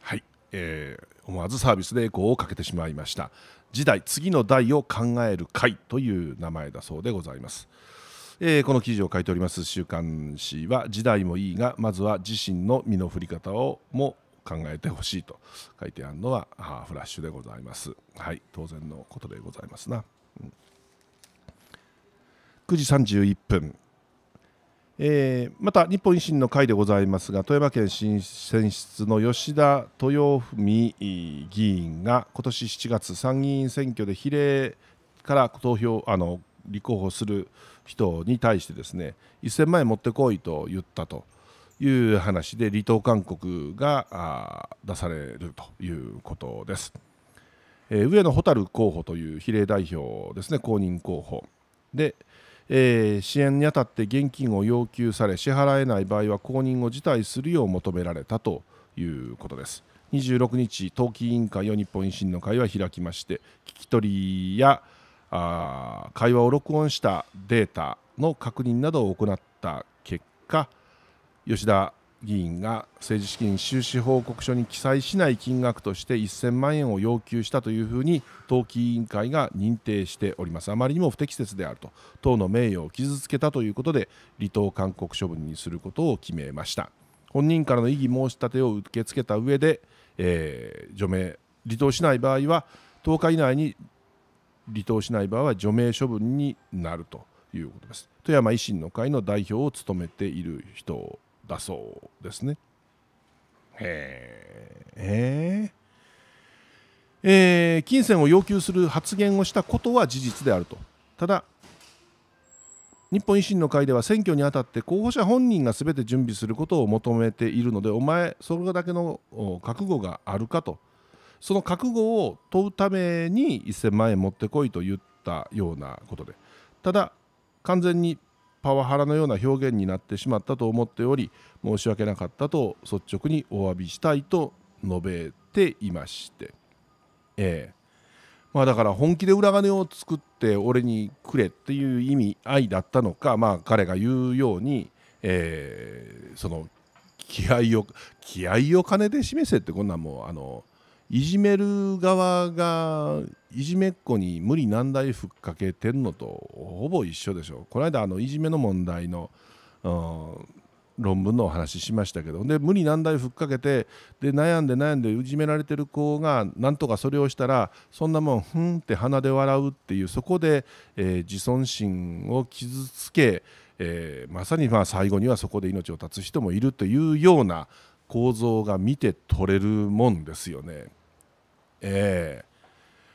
Speaker 1: はい、えー、思わずサービスでエコーをかけてしまいました時代次の代を考える会という名前だそうでございます、えー、この記事を書いております週刊誌は時代もいいがまずは自身の身の振り方をも考えてほしいと書いてあるのはフラッシュでございますはい当然のことでございますな、うん9時31分、えー、また日本維新の会でございますが富山県新選出の吉田豊文議員が今年7月参議院選挙で比例から投票あの立候補する人に対してですね1000万円持ってこいと言ったという話で離党勧告が出されるということです。えー、上野蛍候補という比例代表ですね公認候補で、えー、支援にあたって現金を要求され支払えない場合は公認を辞退するよう求められたということです26日党紀委員会を日本維新の会は開きまして聞き取りやあ会話を録音したデータの確認などを行った結果吉田議員が政治資金収支報告書に記載しない金額として1000万円を要求したというふうに党紀委員会が認定しておりますあまりにも不適切であると党の名誉を傷つけたということで離党勧告処分にすることを決めました本人からの異議申し立てを受け付けた上で、えー、除名離党しない場合は10日以内に離党しない場合は除名処分になるということです富山維新の会の代表を務めている人だそうですね。へえ。えー、金銭を要求する発言をしたことは事実であると。ただ、日本維新の会では選挙にあたって候補者本人がすべて準備することを求めているのでお前、それだけの覚悟があるかとその覚悟を問うために1000万円持ってこいと言ったようなことでただ完全にパワハラのような表現になってしまったと思っており申し訳なかったと率直にお詫びしたいと述べていまして、ええまあ、だから本気で裏金を作って俺にくれっていう意味愛だったのか、まあ、彼が言うように、えー、その気合を気合を金で示せってこんなんもうあの。いじめる側がいじめっ子に無理難題ふっかけてるのとほぼ一緒でしょこの間あのいじめの問題の、うん、論文のお話ししましたけどで無理難題ふっかけてで悩んで悩んでいじめられてる子がなんとかそれをしたらそんなもんふんって鼻で笑うっていうそこで、えー、自尊心を傷つけ、えー、まさにまあ最後にはそこで命を絶つ人もいるというような構造が見て取れるもんですよね。えー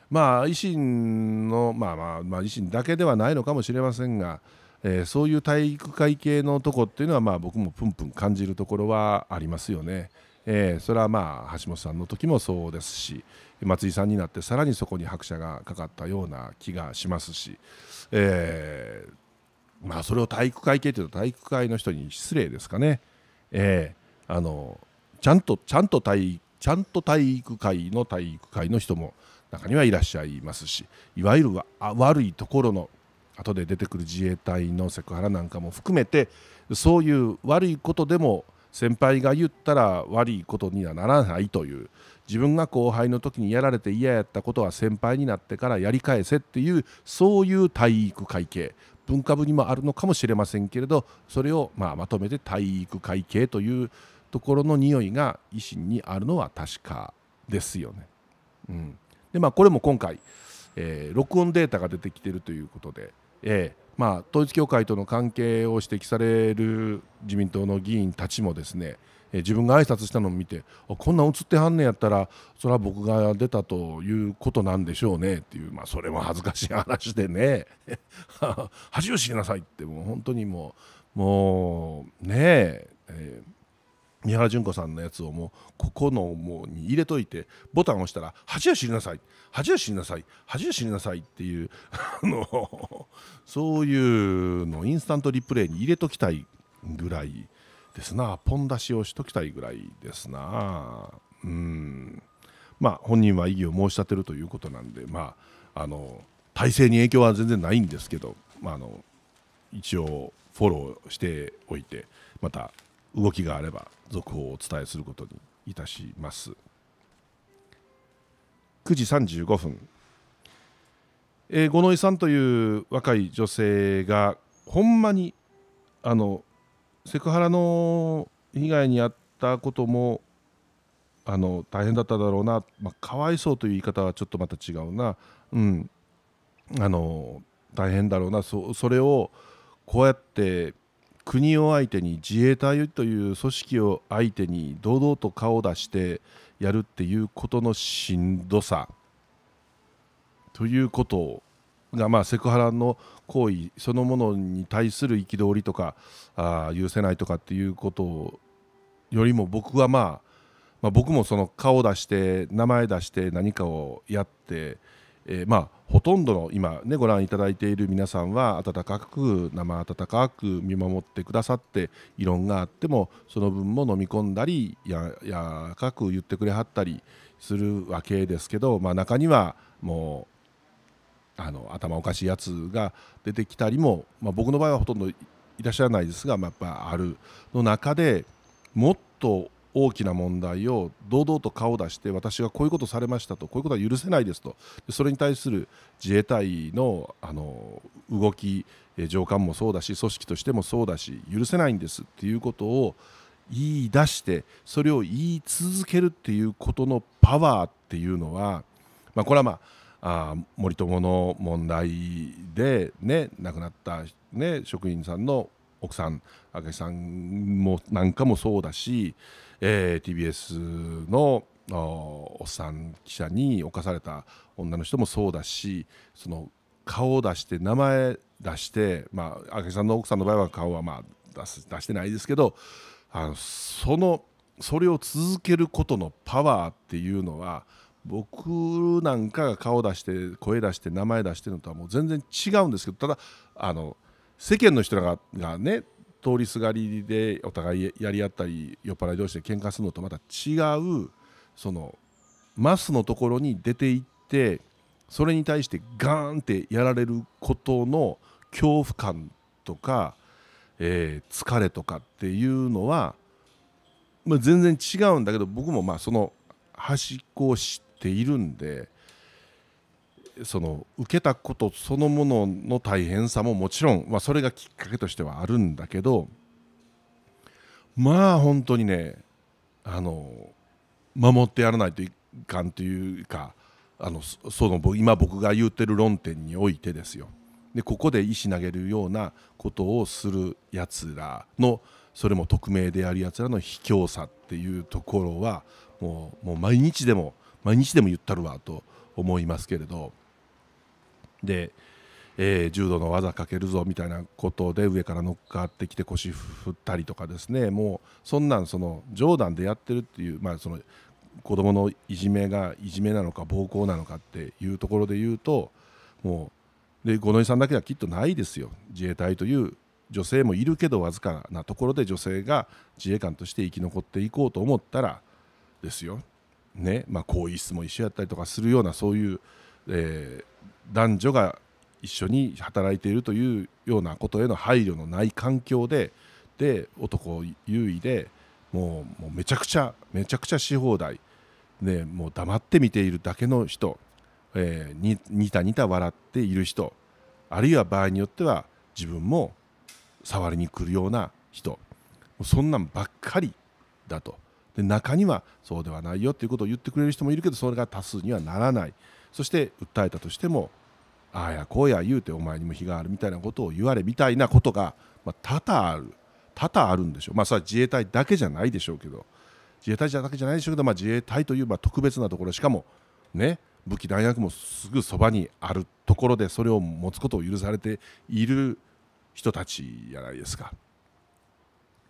Speaker 1: まあ、維新の、まあまあまあ、維新だけではないのかもしれませんが、えー、そういう体育会系のとこっていうのは、まあ、僕もプンプン感じるところはありますよね。えー、それはまあ橋本さんの時もそうですし松井さんになってさらにそこに拍車がかかったような気がしますし、えー、まあ、それを体育会系というと体育会の人に失礼ですかね、えー、あのちゃんとちゃんと体育ちゃんと体育会の体育会の人も中にはいらっしゃいますしいわゆる悪いところの後で出てくる自衛隊のセクハラなんかも含めてそういう悪いことでも先輩が言ったら悪いことにはならないという自分が後輩の時にやられて嫌やったことは先輩になってからやり返せっていうそういう体育会系文化部にもあるのかもしれませんけれどそれをままとめて体育会系というところの匂いが維新にあるのは確かですよね。うん、でまあこれも今回、えー、録音データが出てきてるということで、えーまあ、統一教会との関係を指摘される自民党の議員たちもですね、えー、自分が挨拶したのを見てこんなん映ってはんねやったらそれは僕が出たということなんでしょうねっていう、まあ、それも恥ずかしい話でね <laughs> 恥を知りなさいってもう本当にもうもうねええー三原純子さんのやつをもうここのもうに入れといてボタンを押したら恥を知りなさい恥を知りなさい恥を知りなさいっていうあのそういうのインスタントリプレイに入れときたいぐらいですなポン出しをしときたいぐらいですなうんまあ本人は異議を申し立てるということなんでまああの体制に影響は全然ないんですけど、まあ、あの一応フォローしておいてまた動きがあれば続報をお伝えすることにいたします9時35分、えー、五ノ井さんという若い女性がほんまにあのセクハラの被害に遭ったこともあの大変だっただろうな、まあ、かわいそうという言い方はちょっとまた違うな、うん、あの大変だろうなそそれをこうやって国を相手に自衛隊という組織を相手に堂々と顔を出してやるっていうことのしんどさということが、まあ、セクハラの行為そのものに対する憤りとかあ許せないとかっていうことよりも僕はまあ、まあ、僕もその顔を出して名前出して何かをやって。えー、まあほとんどの今ねご覧いただいている皆さんは温かく生温かく見守ってくださって異論があってもその分も飲み込んだりややかく言ってくれはったりするわけですけど、まあ、中にはもうあの頭おかしいやつが出てきたりも、まあ、僕の場合はほとんどいらっしゃらないですが、まあ、やっぱあるの中でもっと大きな問題を堂々と顔を出して私はこういうことされましたとこういうことは許せないですとそれに対する自衛隊のあの動き上官もそうだし組織としてもそうだし許せないんですっていうことを言い出してそれを言い続けるっていうことのパワーっていうのは、まあ、これはまああ森友の問題で、ね、亡くなった、ね、職員さんの奥さん明石さんもなんかもそうだしえー、TBS のおっさん記者に侵された女の人もそうだしその顔を出して名前出して、まあ、明さんの奥さんの場合は顔は、まあ、出す出してないですけどあのそのそれを続けることのパワーっていうのは僕なんかが顔出して声出して名前出してるのとはもう全然違うんですけどただあの世間の人らがね通りすがりでお互いやり合ったり酔っ払い同士で喧嘩するのとまた違うそのマスのところに出ていってそれに対してガーンってやられることの恐怖感とか、えー、疲れとかっていうのは、まあ、全然違うんだけど僕もまあその端っこを知っているんで。その受けたことそのものの大変さももちろん、まあ、それがきっかけとしてはあるんだけどまあ本当にねあの守ってやらないといかんというかあのその今僕が言ってる論点においてですよでここで石投げるようなことをするやつらのそれも匿名でやるやつらの卑怯さっていうところはもうもう毎日でも毎日でも言ったるわと思いますけれどで、えー、柔道の技かけるぞみたいなことで上から乗っかってきて腰振ったりとかですねもうそんなんその冗談でやってるっていう、まあ、その子供のいじめがいじめなのか暴行なのかっていうところで言うともうで五ノ井さんだけはきっとないですよ自衛隊という女性もいるけどわずかなところで女性が自衛官として生き残っていこうと思ったらですよねまあ更衣室も一緒やったりとかするようなそういう、えー、男女が一緒に働いているというようなことへの配慮のない環境でで男優位でもうもうめちゃくちゃめちゃくちゃし放題でもう黙って見ているだけの人、えー、ににたにた笑っている人あるいは場合によっては自分も触りに来るような人そんなんばっかりだとで中にはそうではないよということを言ってくれる人もいるけどそれが多数にはならない。そして訴えたとしてもああやこうや言うてお前にも非があるみたいなことを言われみたいなことが、まあ、多々ある多々あるんでしょうまあそれは自衛隊だけじゃないでしょうけど自衛隊だけじゃないでしょうけど、まあ、自衛隊というまあ特別なところしかもね武器弾薬もすぐそばにあるところでそれを持つことを許されている人たちじゃないですか。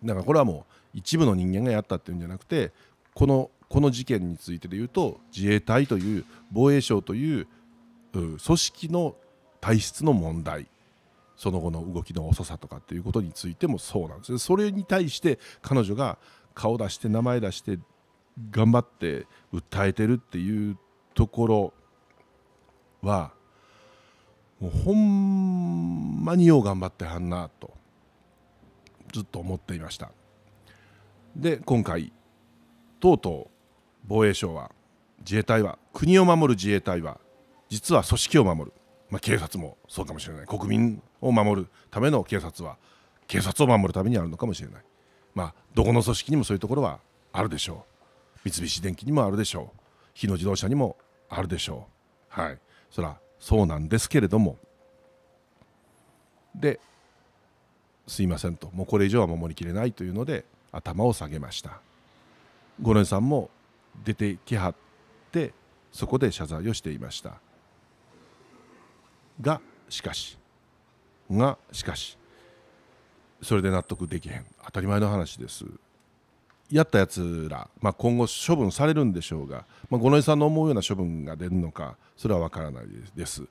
Speaker 1: だからこれはもう一部の人間がやったっていうんじゃなくてこのこの事件についてで言うと自衛隊という防衛省という組織の体質の問題その後の動きの遅さとかっていうことについてもそうなんですそれに対して彼女が顔出して名前出して頑張って訴えてるっていうところはもうほんまによう頑張ってはんなとずっと思っていましたで今回とうとう防衛省は自衛隊は国を守る自衛隊は実は組織を守る、まあ、警察もそうかもしれない国民を守るための警察は警察を守るためにあるのかもしれない、まあ、どこの組織にもそういうところはあるでしょう三菱電機にもあるでしょう日野自動車にもあるでしょうはいそらそうなんですけれどもですいませんともうこれ以上は守りきれないというので頭を下げました五年さんも出てきはってそこで謝罪をしていましたがしかしがしかしそれで納得できへん当たり前の話ですやったやつら、まあ、今後処分されるんでしょうが、まあ、五ノ井さんの思うような処分が出るのかそれは分からないです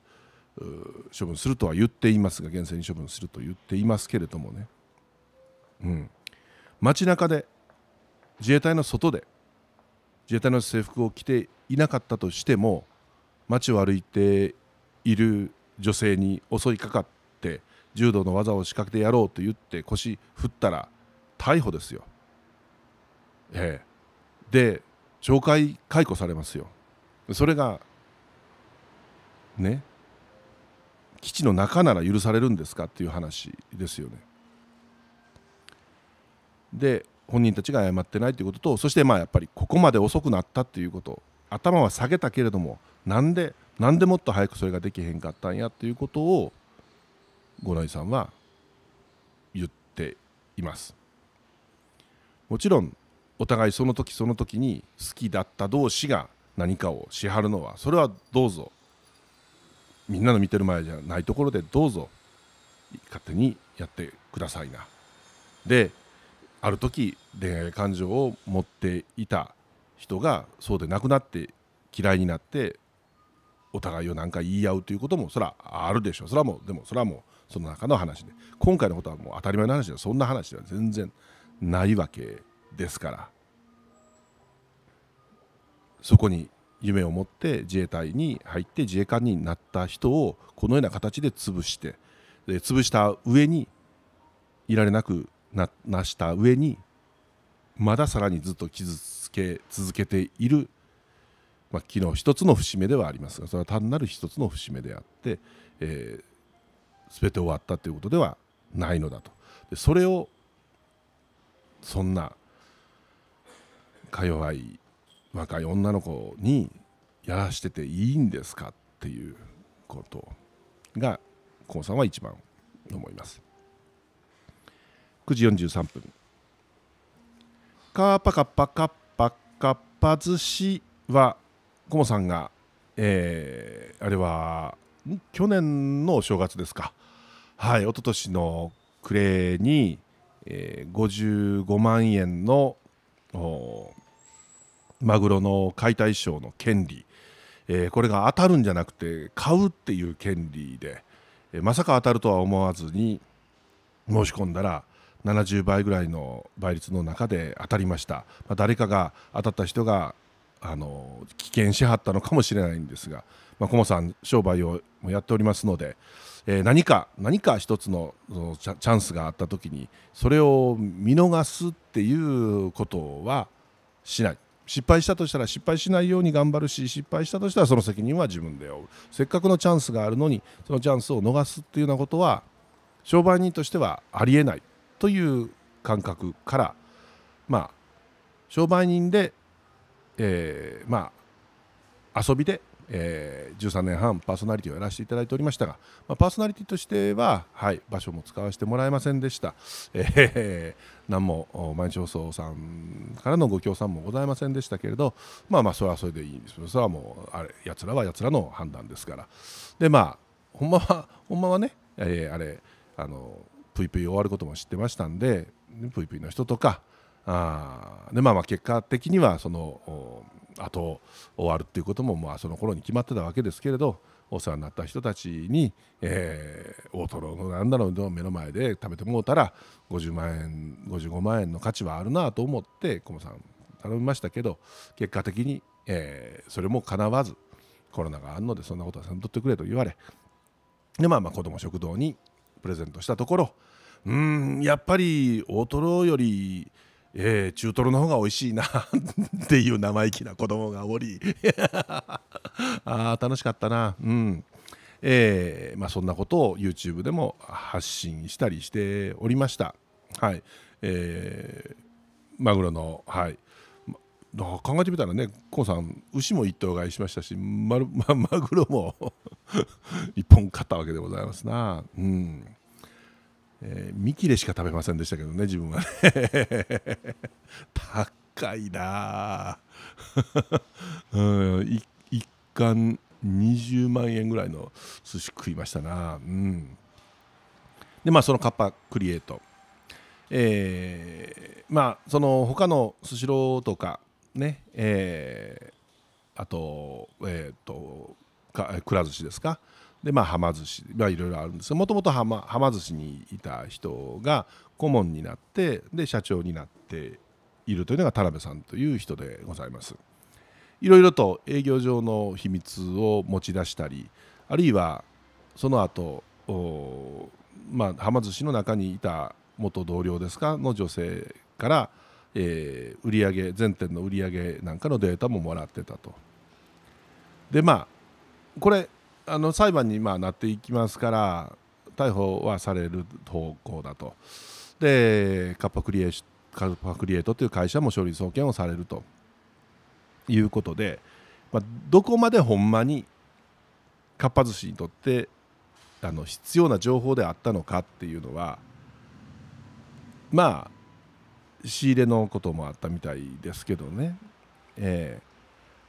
Speaker 1: 処分するとは言っていますが厳正に処分すると言っていますけれどもね、うん、街中で自衛隊の外で自衛隊の制服を着ていなかったとしても街を歩いている女性に襲いかかって柔道の技を仕掛けてやろうと言って腰振ったら逮捕ですよ。ええ、で懲戒解雇されますよ。それがね基地の中なら許されるんですかっていう話ですよね。で本人たちが謝ってないということとそしてまあやっぱりここまで遅くなったっていうこと頭は下げたけれどもなんでなんでもっと早くそれができへんかったんやっていうことを五内さんは言っていますもちろんお互いその時その時に好きだった同士が何かをしはるのはそれはどうぞみんなの見てる前じゃないところでどうぞ勝手にやってくださいなである時恋愛感情を持っていた人がそうでなくなって嫌いになってお互いを何か言い合うということもそらあるでしょうそらもでもそらもその中の話で今回のことはもう当たり前の話でそんな話では全然ないわけですからそこに夢を持って自衛隊に入って自衛官になった人をこのような形で潰してで潰した上にいられなくななした上にまださらにずっと傷つけ続けている、まあ、昨日一つの節目ではありますがそれは単なる一つの節目であって、えー、全て終わったということではないのだとでそれをそんなか弱い若い女の子にやらしてていいんですかっていうことが高さんは一番思います。9時43分カーパカッパカッパカッパ寿司はコモさんが、えー、あれは去年のお正月ですかはい一昨年の暮れに、えー、55万円のマグロの解体ショーの権利、えー、これが当たるんじゃなくて買うっていう権利で、えー、まさか当たるとは思わずに申し込んだら70倍ぐらいの倍率の中で当たりました、まあ、誰かが当たった人があの危険しはったのかもしれないんですが、まあ、コモさん商売をやっておりますので、えー、何か何か一つのチャンスがあった時にそれを見逃すっていうことはしない失敗したとしたら失敗しないように頑張るし失敗したとしたらその責任は自分で負うせっかくのチャンスがあるのにそのチャンスを逃すっていうようなことは商売人としてはありえないという感覚からまあ商売人で、えー、まあ遊びで、えー、13年半パーソナリティをやらせていただいておりましたが、まあ、パーソナリティとしては、はい、場所も使わせてもらえませんでした、えー、何も毎日放送さんからのご協賛もございませんでしたけれどまあまあそれはそれでいいんですそれはもうあれやつらはやつらの判断ですからでまあほんまはほんまはね、えー、あれあのぷいぷい終わることも知ってましたんでぷいぷいの人とかあで、まあ、まあ結果的にはその後終わるっていうこともまあその頃に決まってたわけですけれどお世話になった人たちに、えー、大トロのなんだろうの目の前で食べてもうたら50万円55万円の価値はあるなと思ってコモさん頼みましたけど結果的に、えー、それもかなわずコロナがあるのでそんなことはせんとってくれと言われでまあまあ子ども食堂にプレゼントしたところうんやっぱり大トロより、えー、中トロの方が美味しいな <laughs> っていう生意気な子供がおり <laughs> あ楽しかったなうん。えーまあ、そんなことを YouTube でも発信したりしておりました。はいえー、マグロの、はい考えてみたらね、こうさん牛も一頭買いしましたし、まるまマグロも <laughs> 一本買ったわけでございますな。うん。えー、見切れしか食べませんでしたけどね、自分はね。<laughs> 高いな。<laughs> うん一、一貫20万円ぐらいの寿司食いましたな。うん。でまあそのカッパクリエイト。えー、まあその他のスシローとかねえー、あと,、えーと、かくら寿司ですかでまあはま寿司まあいろいろあるんですもともとはまはま寿司にいた人が顧問になってで社長になっているというのが田辺さんという人でございます。いろいろと営業上の秘密を持ち出したりあるいはその後まあはま寿司の中にいた元同僚ですかの女性からえー、売上全店の売上なんかのデータももらってたと。でまあこれあの裁判にまあなっていきますから逮捕はされる方向だと。でカッパクリエカッパクリエイトという会社も書類送検をされるということで、まあ、どこまでほんまにかっぱ寿司にとってあの必要な情報であったのかっていうのはまあ仕入れのこともあったみたいですけどね、え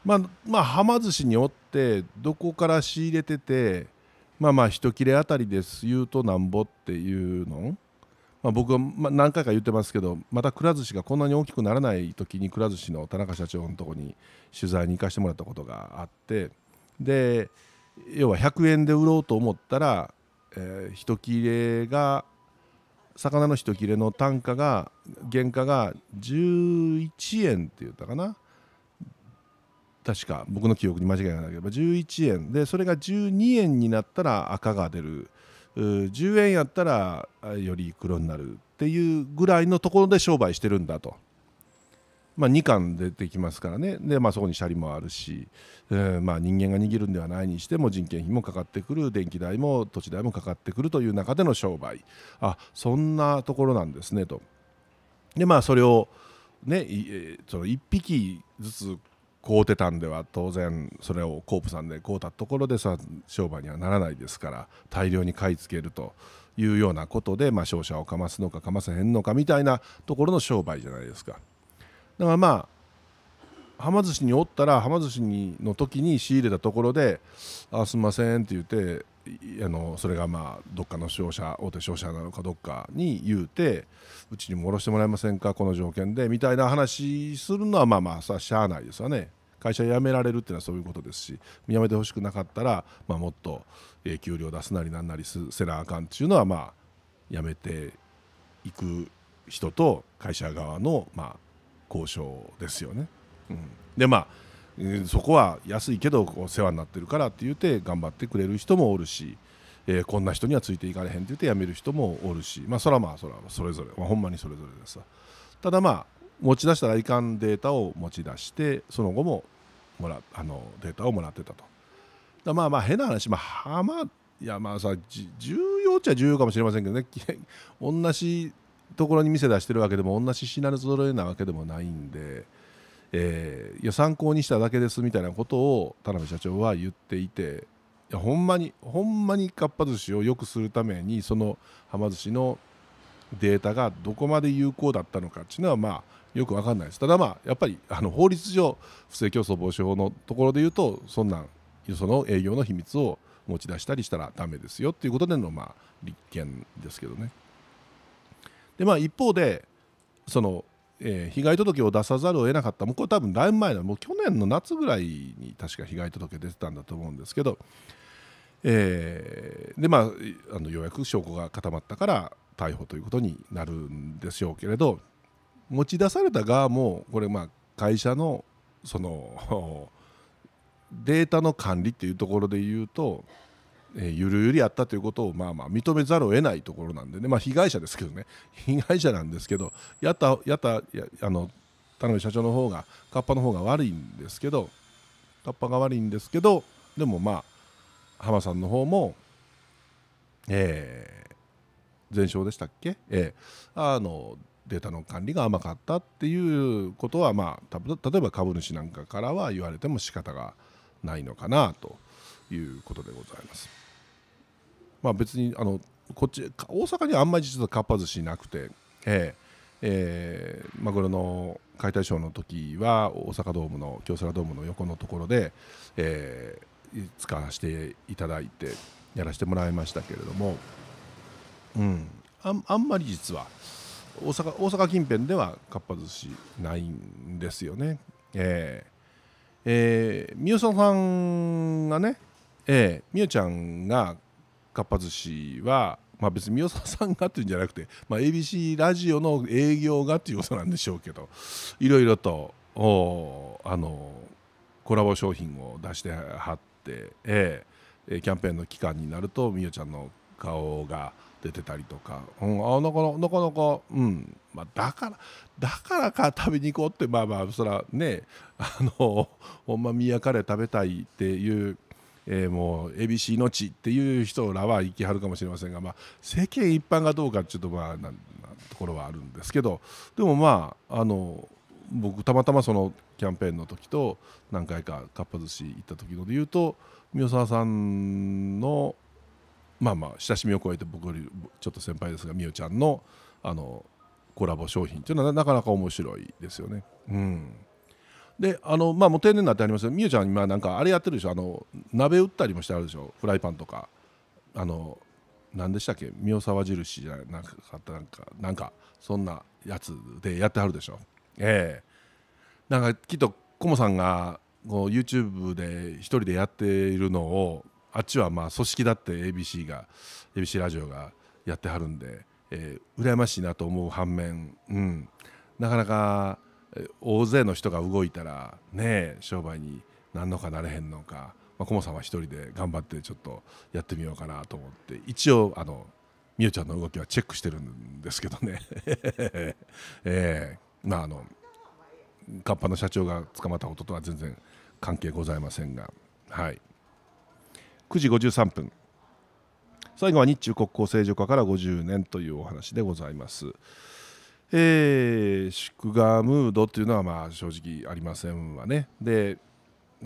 Speaker 1: ー、まあまあはま寿司におってどこから仕入れててまあまあ一切れあたりです言うとなんぼっていうの、まあ、僕は何回か言ってますけどまたくら寿司がこんなに大きくならない時にくら寿司の田中社長のとこに取材に行かしてもらったことがあってで要は100円で売ろうと思ったら、えー、一切れが魚の一切れの単価が原価が11円って言ったかな確か僕の記憶に間違いがなければ11円でそれが12円になったら赤が出る10円やったらより黒になるっていうぐらいのところで商売してるんだとまあ、2巻出てきますからねで、まあ、そこにシャリもあるし、えーまあ、人間が握るんではないにしても人件費もかかってくる電気代も土地代もかかってくるという中での商売あそんなところなんですねと。でまあそれをね、その1匹ずつ買うてたんでは当然それをコープさんで買うたところでさ商売にはならないですから大量に買い付けるというようなことで、まあ、商社をかますのかかませへんのかみたいなところの商売じゃないですか。だからまあはま寿司におったらはま寿司にの時に仕入れたところで「あすいません」って言ってあのそれがまあどっかの商社大手商社なのかどっかに言うてうちにもろしてもらえませんかこの条件でみたいな話するのはまあまあさしゃあないですよね会社辞められるっていうのはそういうことですし辞めてほしくなかったら、まあ、もっと、え給料出すなりなんなりせなあかんっていうのはまあ辞めていく人と会社側のまあ交渉ですよね。うん、でまあそこは安いけどお世話になってるからって言って頑張ってくれる人もおるし、えー、こんな人にはついていかれへんって言って辞める人もおるしまあそれはまあそれはそれぞれ、まあ、ほんまにそれぞれですただまあ持ち出したらいかんデータを持ち出してその後ももらあのデータをもらってたとだまあまあ変な話まあ浜いやまあさ重要っちゃ重要かもしれませんけどね <laughs> 同じところに店出してるわけでも同じ品揃えなわけでもないんで、えー、いや参考にしただけですみたいなことを田辺社長は言っていていやほんまにほんまにかっぱ寿司を良くするためにそのはま寿司のデータがどこまで有効だったのかっていうのはまあよく分かんないですただまあやっぱりあの法律上不正競争防止法のところで言うとそんなんその営業の秘密を持ち出したりしたらダメですよっていうことでのまあ立件ですけどね。でまあ、一方でその、えー、被害届を出さざるを得なかったもうこれ多分だいぶ前のもう去年の夏ぐらいに確か被害届出てたんだと思うんですけど、えー、でまああのようやく証拠が固まったから逮捕ということになるんでしょうけれど持ち出された側もこれま会社のその <laughs> データの管理っていうところで言うとえー、ゆるゆるやったということをまあまあ認めざるを得ないところなんでね、まあ、被害者ですけどね <laughs> 被害者なんですけどやったやったあの田辺社長の方がカッパの方が悪いんですけどカッパが悪いんですけどでもまあ浜さんの方も、えー、全勝でしたっけ、えー、あのデータの管理が甘かったっていうことは、まあ、例えば株主なんかからは言われても仕方がないのかなと。いうことでございます。まあ、別にあのこっち大阪にはあんまり実はかっぱ寿司なくて、えーえー、マグロの解体ショーの時は大阪ドームの京セラドームの横のところで、えー、使わせていただいてやらせてもらいましたけれども、うん、ああんまり実は大阪大阪近辺ではかっぱ寿司ないんですよね。えーえー、三代さんがねええ、美桜ちゃんがかっぱ寿司は、まあ、別に美代さんがっていうんじゃなくて、まあ、ABC ラジオの営業がっていうことなんでしょうけどいろいろとおあのコラボ商品を出してはって、ええ、キャンペーンの期間になると美桜ちゃんの顔が出てたりとか、うん、あなかなかなかうんまあ、だからだからか食べに行こうってまあまあそらねあのほんま宮カレー食べたいっていうえー、もう ABC のっていう人らは行きはるかもしれませんが、まあ、世間一般がどうかちょっとまあなところはあるんですけどでもまああの僕たまたまそのキャンペーンの時と何回かかっぱ寿司行った時ので言うと宮沢さんのまあまあ親しみを超えて僕よりちょっと先輩ですが美桜ちゃんのあのコラボ商品っていうのはなかなか面白いですよね。うんであのまあもう定年になってありますけど美羽ちゃん今なんかあれやってるでしょあの鍋打ったりもしてあるでしょフライパンとかあの何でしたっけ三沢印じゃなかったなんかなんかそんなやつでやってはるでしょええー、なんかきっとコモさんがこう YouTube で一人でやっているのをあっちはまあ組織だって ABC が ABC ラジオがやってはるんで、えー、羨ましいなと思う反面うんなかなか大勢の人が動いたらね商売になんのかなれへんのか、まあ、コモさんは一人で頑張ってちょっとやってみようかなと思って一応あの美桜ちゃんの動きはチェックしてるんですけどね <laughs> えー、まああのカッパの社長が捕まったこととは全然関係ございませんが、はい、9時53分最後は日中国交正常化から50年というお話でございます。えー、祝賀ムードというのはまあ正直ありませんわね。で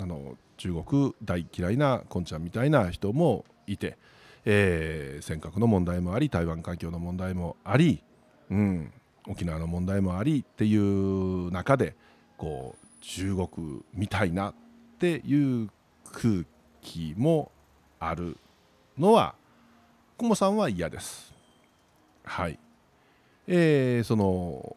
Speaker 1: あの中国大嫌いなこんちゃんみたいな人もいて、えー、尖閣の問題もあり台湾海峡の問題もあり、うん、沖縄の問題もありっていう中でこう中国みたいなっていう空気もあるのは久保さんは嫌です。はいえー、その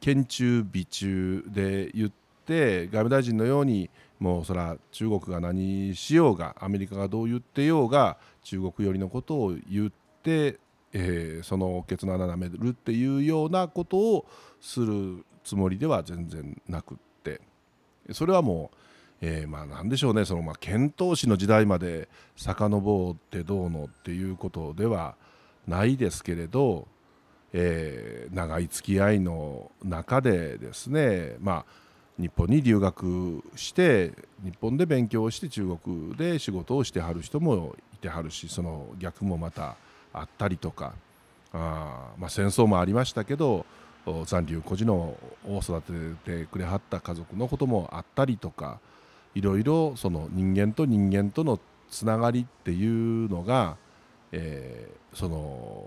Speaker 1: 県中美中で言って外務大臣のようにもうそら中国が何しようがアメリカがどう言ってようが中国寄りのことを言って、えー、そのケツの穴なめるっていうようなことをするつもりでは全然なくってそれはもう、えー、まあ何でしょうねそのまあ遣唐使の時代まで遡ってどうのっていうことではないですけれどえー、長い付き合いの中でですね、まあ、日本に留学して日本で勉強して中国で仕事をしてはる人もいてはるしその逆もまたあったりとかあ、まあ、戦争もありましたけど残留孤児のを育ててくれはった家族のこともあったりとかいろいろその人間と人間とのつながりっていうのが、えー、その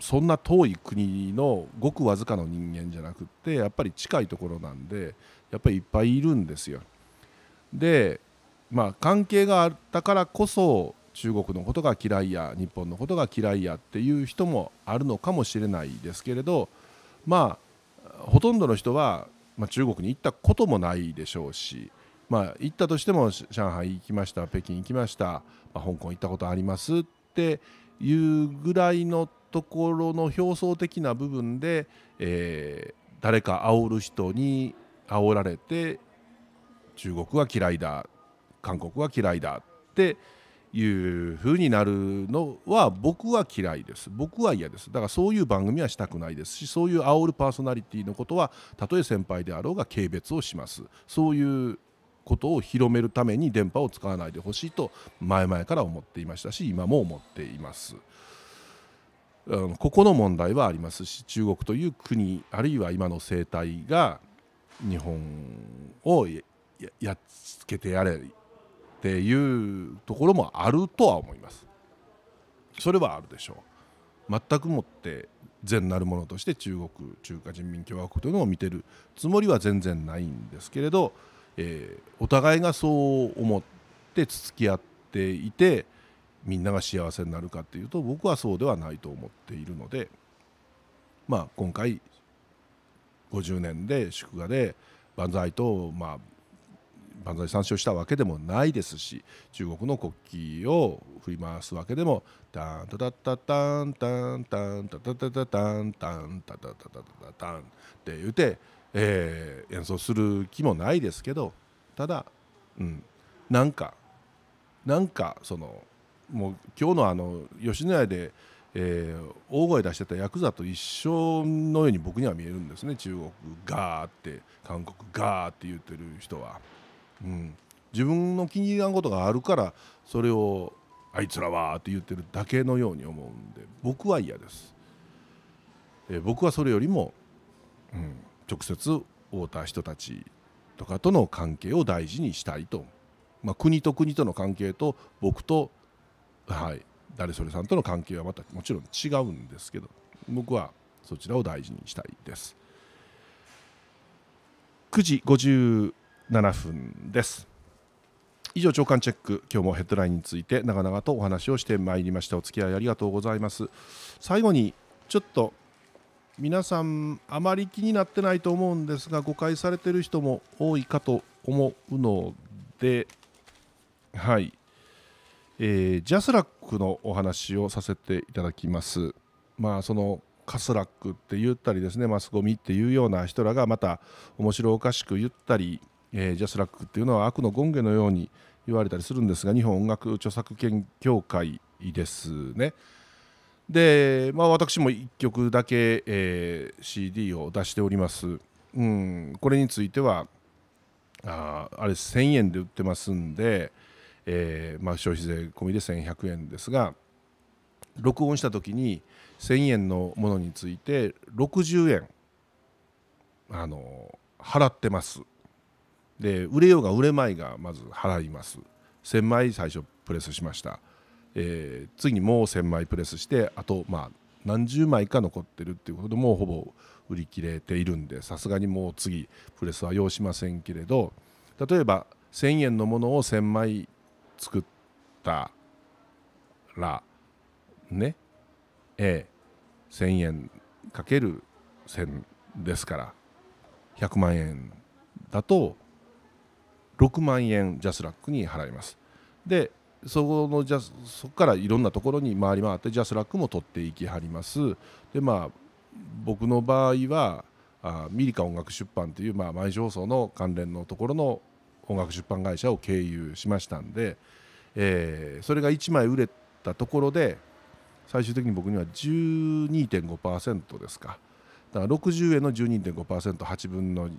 Speaker 1: そんな遠い国のごくわずかの人間じゃなくてやっぱり近いところなんでやっぱりいっぱいいるんですよ。でまあ関係があったからこそ中国のことが嫌いや日本のことが嫌いやっていう人もあるのかもしれないですけれどまあほとんどの人は、まあ、中国に行ったこともないでしょうし、まあ、行ったとしても上海行きました北京行きました、まあ、香港行ったことありますっていうぐらいのところの表層的な部分で、えー、誰か煽る人に煽られて中国は嫌いだ韓国は嫌いだっていうふうになるのは僕は嫌いです僕は嫌ですだからそういう番組はしたくないですしそういう煽るパーソナリティのことはたとえ先輩であろうが軽蔑をしますそういうことを広めるために電波を使わないでほしいと前々から思っていましたし今も思っています。ここの問題はありますし中国という国あるいは今の政体が日本をやっつけてやれっていうところもあるとは思います。それはあるでしょう。全くもって善なるものとして中国中華人民共和国というのを見てるつもりは全然ないんですけれど、えー、お互いがそう思ってつつき合っていて。みんなが幸せになるかっていうと僕はそうではないと思っているので、まあ、今回50年で祝賀で万歳と、まあ、万歳参照したわけでもないですし中国の国旗を振り回すわけでもタンタタタタンタンタンタタタタタンタンタタタタタタンって言うて、え演奏する気もないですけどただ、うん、なんかなんかそのもう今日のあの吉野家で、えー、大声出してたヤクザと一緒のように僕には見えるんですね中国ガーって韓国ガーって言ってる人は、うん、自分の気に入らんことがあるからそれをあいつらはって言ってるだけのように思うんで僕は嫌です、えー、僕はそれよりも、うん、直接会うた人たちとかとの関係を大事にしたいと、まあ、国と国との関係と僕とはい、誰それさんとの関係はまたもちろん違うんですけど僕はそちらを大事にしたいです9時57分です以上朝刊チェック今日もヘッドラインについて長々とお話をしてまいりましたお付き合いありがとうございます最後にちょっと皆さんあまり気になってないと思うんですが誤解されてる人も多いかと思うのではいえー、ジャスラックのお話をさせていただきます。まあそのカスラックって言ったりですねマスゴミっていうような人らがまた面白おかしく言ったり、えー、ジャスラックっていうのは悪の権下のように言われたりするんですが日本音楽著作権協会ですね。で、まあ、私も1曲だけ、えー、CD を出しております。うん、これについてはああれ1000円で売ってますんで、えー、まあ、消費税込みで1100円ですが録音した時に1000円のものについて60円あの払ってますで売れようが売れまいがまず払います1000枚最初プレスしました、えー、次にもう1000枚プレスしてあとまあ何十枚か残ってるっていうことでもうほぼ売り切れているんでさすがにもう次プレスは要しませんけれど例えば1,000円のものを1,000枚作ったらねえ1,000円かける1,000ですから100万円だと6万円ジャスラックに払います。でそこのジャそこからいろんなところに回り回ってジャスラックも取っていきはります。でまあ僕の場合はあミリカ音楽出版という、まあ、毎日放送の関連のところの音楽出版会社を経由しましたんで、えー、それが1枚売れたところで最終的に僕には12.5%ですかだから60円の 12.5%8 分の、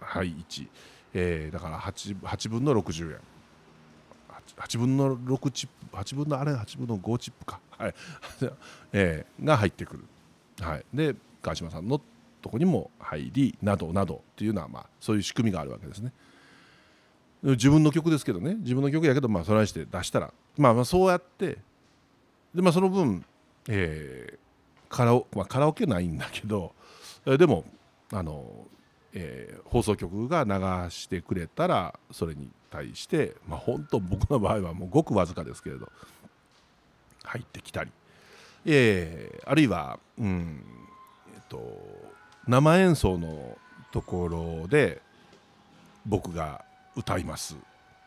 Speaker 1: はい、1、えー、だから 8, 8分の60円 8, 8分の6チップ8分のあれ8分の5チップか、はい <laughs> えー、が入ってくる、はい、で川島さんのとこにも入りなどなどっていうのはまあそういう仕組みがあるわけですね。自分の曲ですけどね自分の曲やけどまあそれにして出したら、まあ、まあそうやってで、まあ、その分、えー、カラオ、まあ、カラオケないんだけど、えでもあの、えー、放送局が流してくれたらそれに対して、まあ、本当僕の場合はもうごくわずかですけれど入ってきたり、えー、あるいは、うんえーと生演奏のところで僕が歌います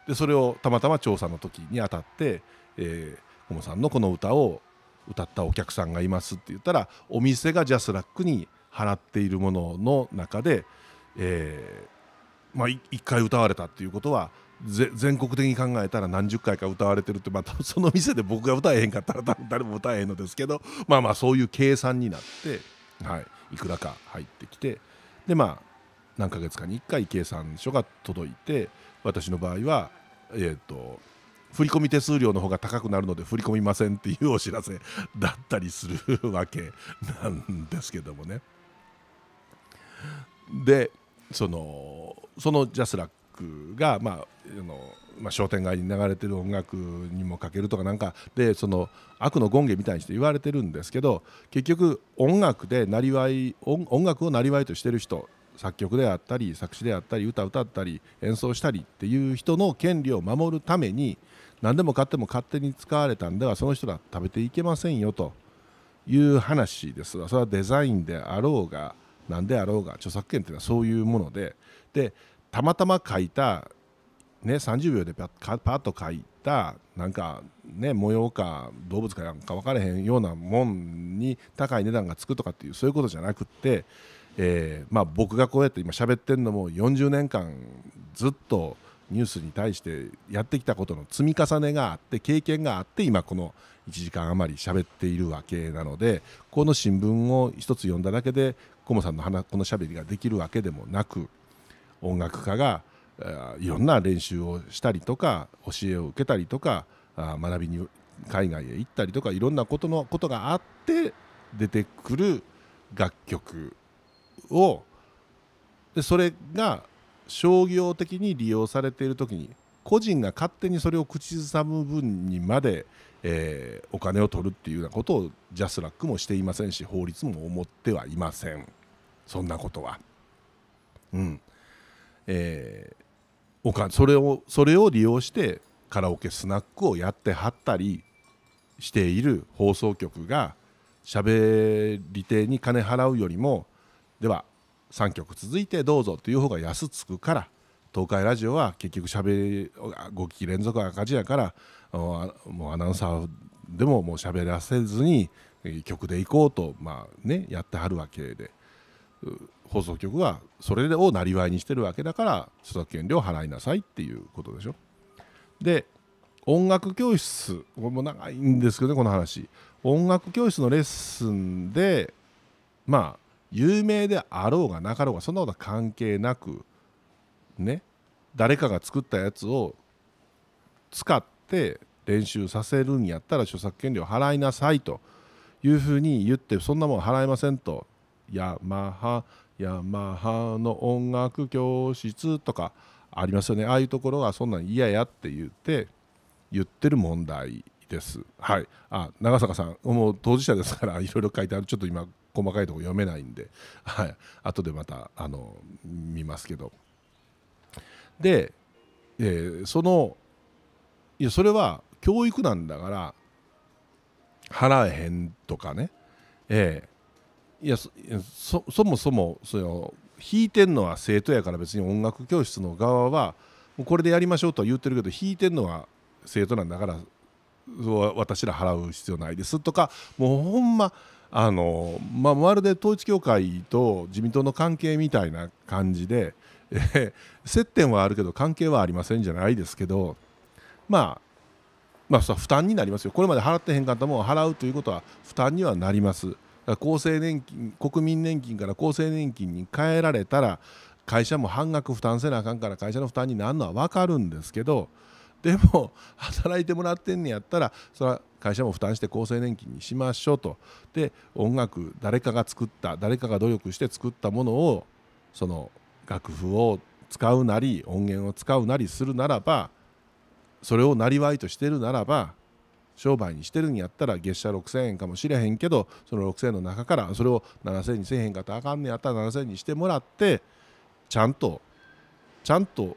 Speaker 1: でそれをたまたま調査の時にあたって、えー、モさんのこの歌を歌ったお客さんがいますって言ったらお店がジャスラックに払っているものの中で、えー、まあ、1回歌われたっていうことは全国的に考えたら何十回か歌われてるってまあ、その店で僕が歌えへんかったら多分誰も歌えへんのですけどまあまあそういう計算になって、はい、いくらか入ってきてでまあ何ヶ月かに1回計算書が届いて私の場合は、えーと、振込手数料の方が高くなるので振り込みませんっていうお知らせだったりするわけなんですけどもね。でそのそのジャスラックが、まああのまあ、商店街に流れてる音楽にもかけるとかなんかでその悪の権限みたいにして言われてるんですけど結局音楽でなりわい音楽をなりわいとしてる人作曲であったり作詞であったり歌歌ったり演奏したりっていう人の権利を守るために何でも買っても勝手に使われたんではその人ら食べていけませんよという話ですがそれはデザインであろうが何であろうが著作権っていうのはそういうものででたまたま書いた、ね、30秒でパッパッと書いたなんか、ね、模様か動物かなんか分からへんようなもんに高い値段がつくとかっていうそういうことじゃなくってえーまあ、僕がこうやって今喋ってるのも40年間ずっとニュースに対してやってきたことの積み重ねがあって経験があって今この1時間余り喋っているわけなのでこの新聞を一つ読んだだけでコモさんの話この喋りができるわけでもなく音楽家がいろんな練習をしたりとか教えを受けたりとか学びに海外へ行ったりとかいろんなことのことがあって出てくる楽曲をでそれが商業的に利用されている時に個人が勝手にそれを口ずさむ分にまで、えー、お金を取るっていうようなことをジャスラックもしていませんし法律も思ってはいませんそんなことは。うんえー、おかそれをそれを利用してカラオケスナックをやってはったりしている放送局が喋り手に金払うよりもでは3曲続いてどうぞという方が安つくから東海ラジオは結局しゃべり5期連続赤字やからもうアナウンサーでももう喋らせずに曲でいこうと、まあね、やってはるわけで放送局はそれをなりわいにしてるわけだから著作権料払いなさいっていうことでしょ。で音楽教室これも長いんですけどねこの話音楽教室のレッスンでまあ有名であろうがなかろうがそんなことは関係なくね誰かが作ったやつを使って練習させるんやったら著作権料払いなさいというふうに言ってそんなもん払えませんとヤマハヤマハの音楽教室とかありますよねああいうところがそんなん嫌やって言って言ってる問題です。はい、あ長坂さんもう当事者ですからいろいろ書いてあるちょっと今細かいとこ読めないんで、はい、後でまたあの見ますけどで、えー、そのいやそれは教育なんだから払えへんとかね、えー、いやそもそもその弾いてんのは生徒やから別に音楽教室の側はもうこれでやりましょうとは言ってるけど弾いてんのは生徒なんだから私ら払う必要ないですとかもうほんまあの、まあ、まるで統一教会と自民党の関係みたいな感じで、えー、接点はあるけど関係はありませんじゃないですけど、まあ、まあ、負担になりますよ、これまで払ってへんかったものを払うということは負担にはなります。厚生年金国民年金から厚生年金に変えられたら会社も半額負担せなあかんから会社の負担になるのは分かるんですけどでも働いてもらってんねやったらそれは会社も負担して厚生年金にしましょうとで音楽誰かが作った誰かが努力して作ったものをその楽譜を使うなり音源を使うなりするならばそれをなりわいとしてるならば商売にしてるんやったら月謝6,000円かもしれへんけどその6,000円の中からそれを7,000円にせえへんかったあかんねやったら7,000円にしてもらってちゃんとちゃんと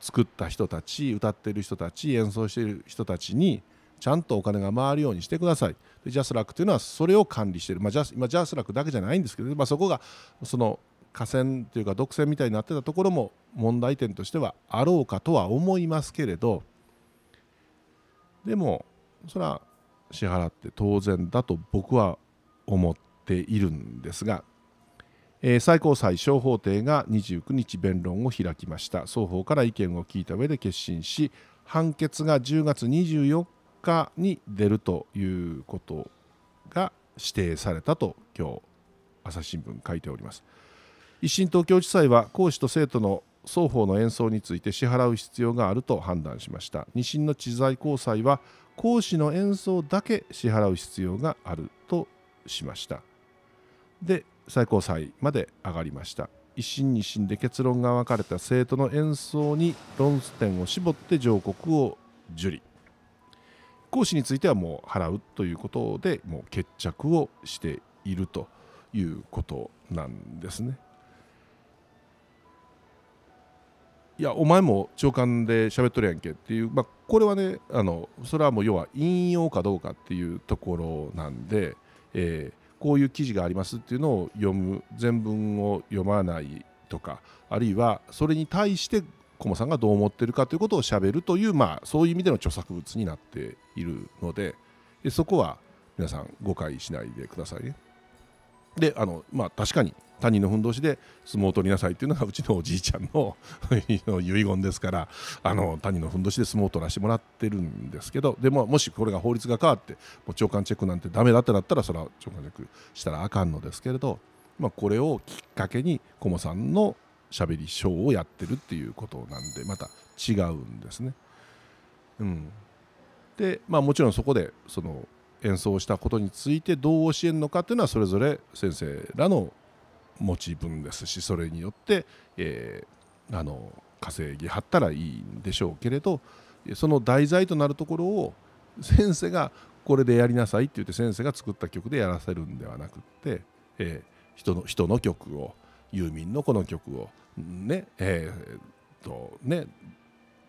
Speaker 1: 作った人たち歌ってる人たち演奏してる人たちにちゃんとお金が回るようにしてくださいでジャスラックというのはそれを管理している、まあ、ジャス今ジャスラックだけじゃないんですけど、まあ、そこがその河川というか独占みたいになってたところも問題点としてはあろうかとは思いますけれどでもそれは支払って当然だと僕は思っているんですが最高裁小法廷が29日弁論を開きました双方から意見を聞いた上で決心し判決が10月24日に出るということが指定されたと今日朝日新聞書いております一審東京地裁は講師と生徒の双方の演奏について支払う必要があると判断しました二審の知財高裁は講師の演奏だけ支払う必要があるとしましたで最高裁まで上がりました一審二審で結論が分かれた生徒の演奏に論点を絞って上告を受理講師についてはもう払うということでもう決着をしているということなんですね。いやお前も長官で喋っとるやんけっていう、まあ、これはねあのそれはもう要は引用かどうかっていうところなんで、えー、こういう記事がありますっていうのを読む全文を読まないとかあるいはそれに対してコモさんがどう思ってるかということをしゃべるという、まあ、そういう意味での著作物になっているのででそこは皆さん誤解しないでくださいね。であのまあ、確かに他人のふんどしで相撲を取りなさいっていうのがうちのおじいちゃんの <laughs> 遺言ですからあの他人のふんどしで相撲を取らせてもらってるんですけどでももしこれが法律が変わってもう長官チェックなんてダメだってなったらそれは長官チェックしたらあかんのですけれど、まあ、これをきっかけにコモさんのしゃべりショーをやってるっていうことなんでまた違うんですね。うん、で、まあ、もちろんそこでその演奏したことについてどう教えるのかっていうのはそれぞれ先生らの持ち分ですしそれによって、えー、あの稼ぎはったらいいんでしょうけれどその題材となるところを先生がこれでやりなさいって言って先生が作った曲でやらせるんではなくって、えー、人の人の曲をユーミンのこの曲をねえー、っとねっ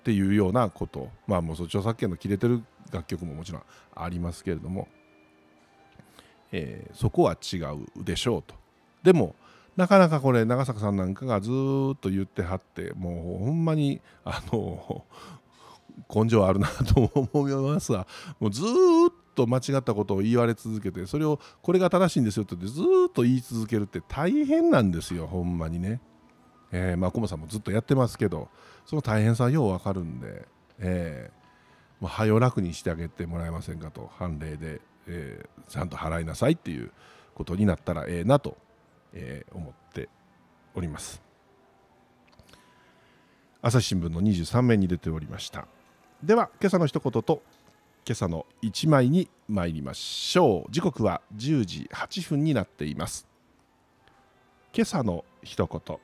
Speaker 1: ていうようなことまあもう著作権の切れてる楽曲ももちろんありますけれども、えー、そこは違うでしょうと。でもなかなかこれ長坂さんなんかがずっと言ってはってもうほんまにあの <laughs> 根性あるなと思いますが <laughs> もうずっと間違ったことを言われ続けてそれをこれが正しいんですよってずっと言い続けるって大変なんですよほんまにね。えー、まあコモさんもずっとやってますけどその大変さはようわかるんで、えー、まあ、肺楽にしてあげてもらえませんかと判例で、えー、ちゃんと払いなさいっていうことになったらええなとえー、思っております朝日新聞の23面に出ておりましたでは今朝の一言と今朝の一枚に参りましょう時刻は10時8分になっています今朝の一言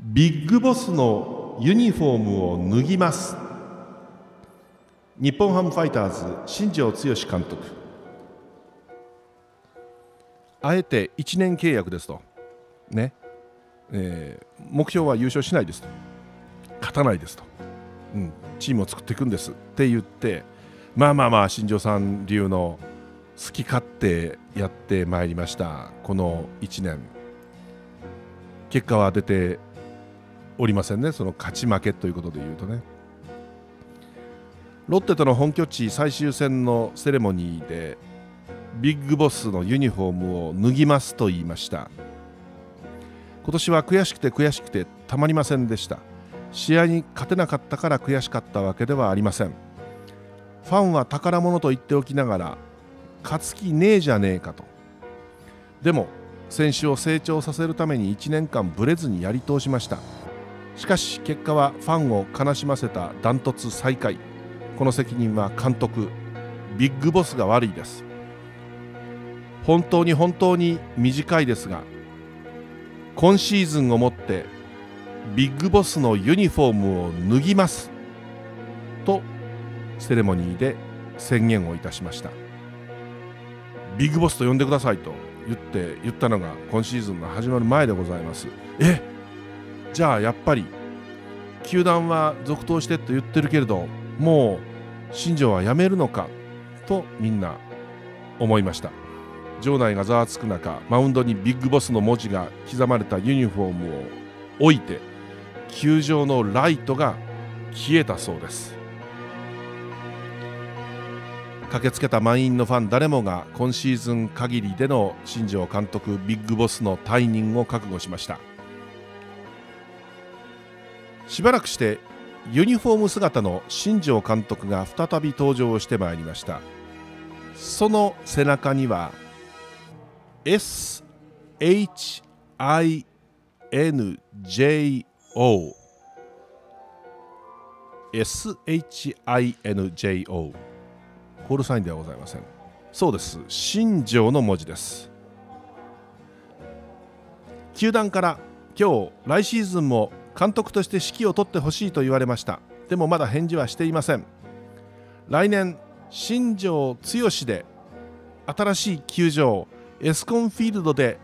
Speaker 1: ビッグボスのユニフォームを脱ぎます日本ハムファイターズ新庄剛志監督あえて1年契約ですと、ねえー、目標は優勝しないですと勝たないですと、うん、チームを作っていくんですって言ってまあまあまあ新庄さん流の好き勝手やってまいりましたこの1年結果は出ておりませんねその勝ち負けということでいうとねロッテとの本拠地最終戦のセレモニーでビッグボスのユニフォームを脱ぎますと言いました今年は悔しくて悔しくてたまりませんでした試合に勝てなかったから悔しかったわけではありませんファンは宝物と言っておきながら勝つ気ねえじゃねえかとでも選手を成長させるために1年間ぶれずにやり通しましたしかし結果はファンを悲しませたダントツ最下位この責任は監督ビッグボスが悪いです本当に本当に短いですが今シーズンをもってビッグボスのユニフォームを脱ぎますとセレモニーで宣言をいたしましたビッグボスと呼んでくださいと言って言ったのが今シーズンが始まる前でございますえじゃあやっぱり球団は続投してと言ってるけれどもう新庄は辞めるのかとみんな思いました場内がざわつく中マウンドにビッグボスの文字が刻まれたユニフォームを置いて球場のライトが消えたそうです駆けつけた満員のファン誰もが今シーズン限りでの新庄監督ビッグボスの退任を覚悟しましたしばらくしてユニフォーム姿の新庄監督が再び登場してまいりましたその背中には SHINJO SHINJO コールサインではございませんそうです新庄の文字です球団から今日来シーズンも監督として指揮を取ってほしいと言われましたでもまだ返事はしていません来年新庄剛志で新しい球場エスコンフィールドで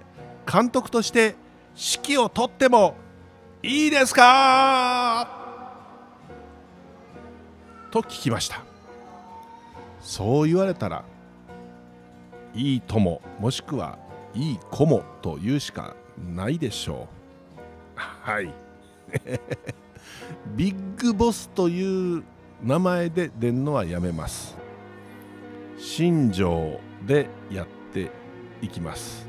Speaker 1: 監督として指揮を取ってもいいですかと聞きましたそう言われたらいい友もしくはいい子もというしかないでしょうはい <laughs> ビッグボスという名前で出んのはやめます新庄でやって行きます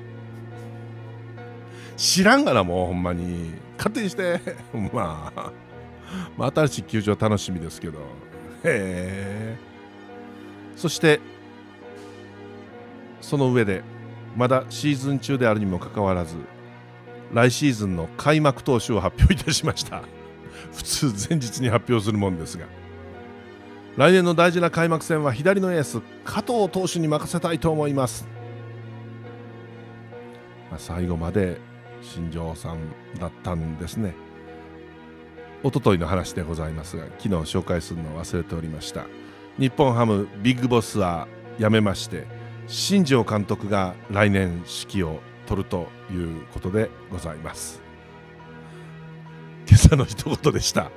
Speaker 1: 知らんがなもうほんまに勝手にして <laughs> まあ、まあ、新しい球場楽しみですけどへえそしてその上でまだシーズン中であるにもかかわらず来シーズンの開幕投手を発表いたしました <laughs> 普通前日に発表するもんですが来年の大事な開幕戦は左のエース加藤投手に任せたいと思いますまあ、最後まで新庄さんだったんですね一昨日の話でございますが昨日紹介するのを忘れておりました日本ハムビッグボスは辞めまして新庄監督が来年指揮を取るということでございます今朝の一言でした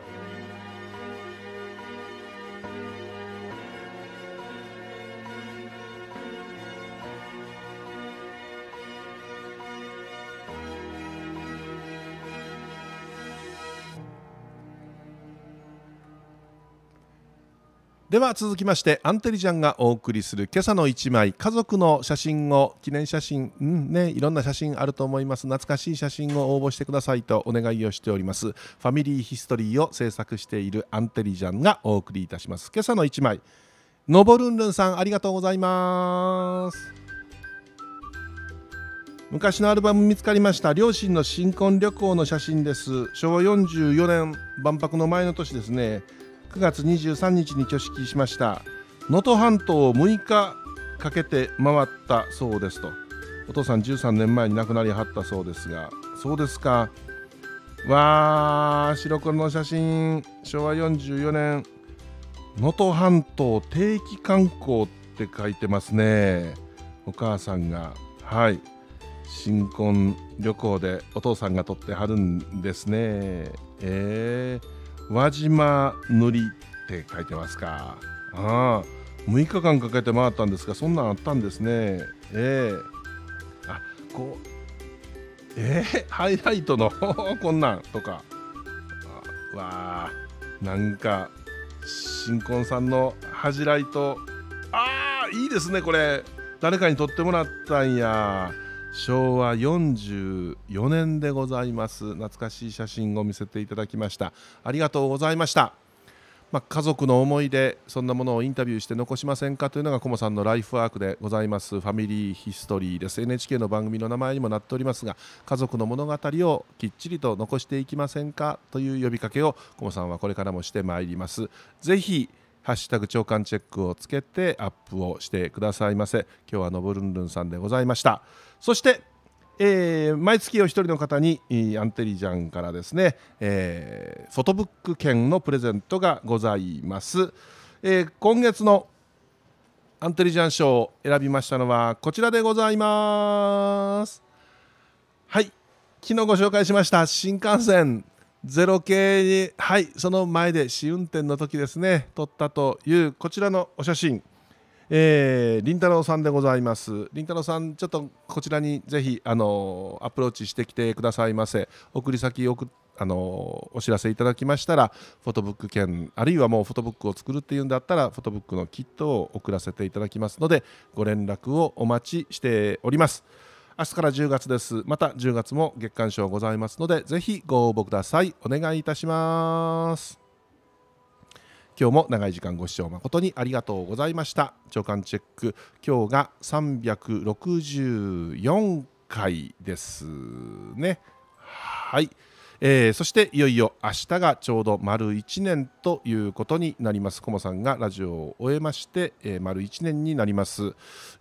Speaker 1: では続きましてアンテリジャンがお送りする今朝の1枚家族の写真を記念写真、うんね、いろんな写真あると思います懐かしい写真を応募してくださいとお願いをしておりますファミリーヒストリーを制作しているアンテリジャンがお送りいたします今朝の1枚のぼるんるんさんありがとうございます昔のアルバム見つかりました両親の新婚旅行の写真です昭和44年万博の前の年ですね9月23日に挙式しました能登半島を6日かけて回ったそうですとお父さん13年前に亡くなりはったそうですがそうですかわあ白黒の写真昭和44年能登半島定期観光って書いてますねお母さんがはい新婚旅行でお父さんが撮ってはるんですねえー、輪島塗りって書いてますかああ6日間かけて回ったんですがそんなんあったんですねええー、あこうえー、ハイライトの <laughs> こんなんとかわあなんか新婚さんの恥じらいとああいいですねこれ誰かに撮ってもらったんや昭和44年でございます懐かしい写真を見せていただきましたありがとうございました、まあ、家族の思い出そんなものをインタビューして残しませんかというのがコモさんのライフワークでございますファミリーヒストリーです NHK の番組の名前にもなっておりますが家族の物語をきっちりと残していきませんかという呼びかけをコモさんはこれからもしてまいりますぜひハッシュタグ長官チェックをつけてアップをしてくださいませ今日はのぶるんるんさんでございましたそしてえー、毎月お一人の方にアンテリジャンからですね、えー、フォトブック券のプレゼントがございます、えー、今月のアンテリジャン賞を選びましたのはこちらでございますはい昨日ご紹介しました新幹線ゼロ系にはいその前で試運転の時ですね撮ったというこちらのお写真、えー、太郎さんでございます林太郎さんちょっとこちらにぜひあのアプローチしてきてくださいませ送り先送あのお知らせいただきましたらフォトブック券あるいはもうフォトブックを作るっていうんだったらフォトブックのキットを送らせていただきますのでご連絡をお待ちしております。明日から10月ですまた10月も月刊賞ございますのでぜひご応募くださいお願いいたします今日も長い時間ご視聴誠にありがとうございました長官チェック今日が364回ですねはいえー、そしていよいよ明日がちょうど丸1年ということになりますコモさんがラジオを終えまして、えー、丸1年になります、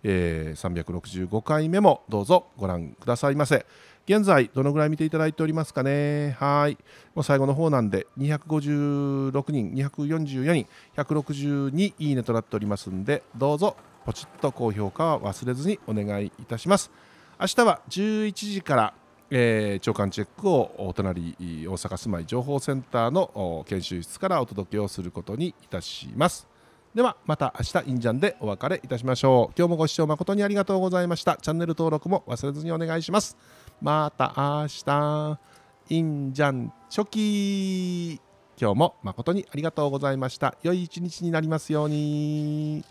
Speaker 1: えー、365回目もどうぞご覧くださいませ現在どのぐらい見ていただいておりますかねはいもう最後の方なんで256人244人162いいねとなっておりますんでどうぞポチッと高評価は忘れずにお願いいたします明日は11時からえー、長官チェックをお隣大阪住まい情報センターの研修室からお届けをすることにいたしますではまた明日インジャンでお別れいたしましょう今日もご視聴誠にありがとうございましたチャンネル登録も忘れずにお願いしますまた明日インジャンチョキ今日も誠にありがとうございました良い一日になりますように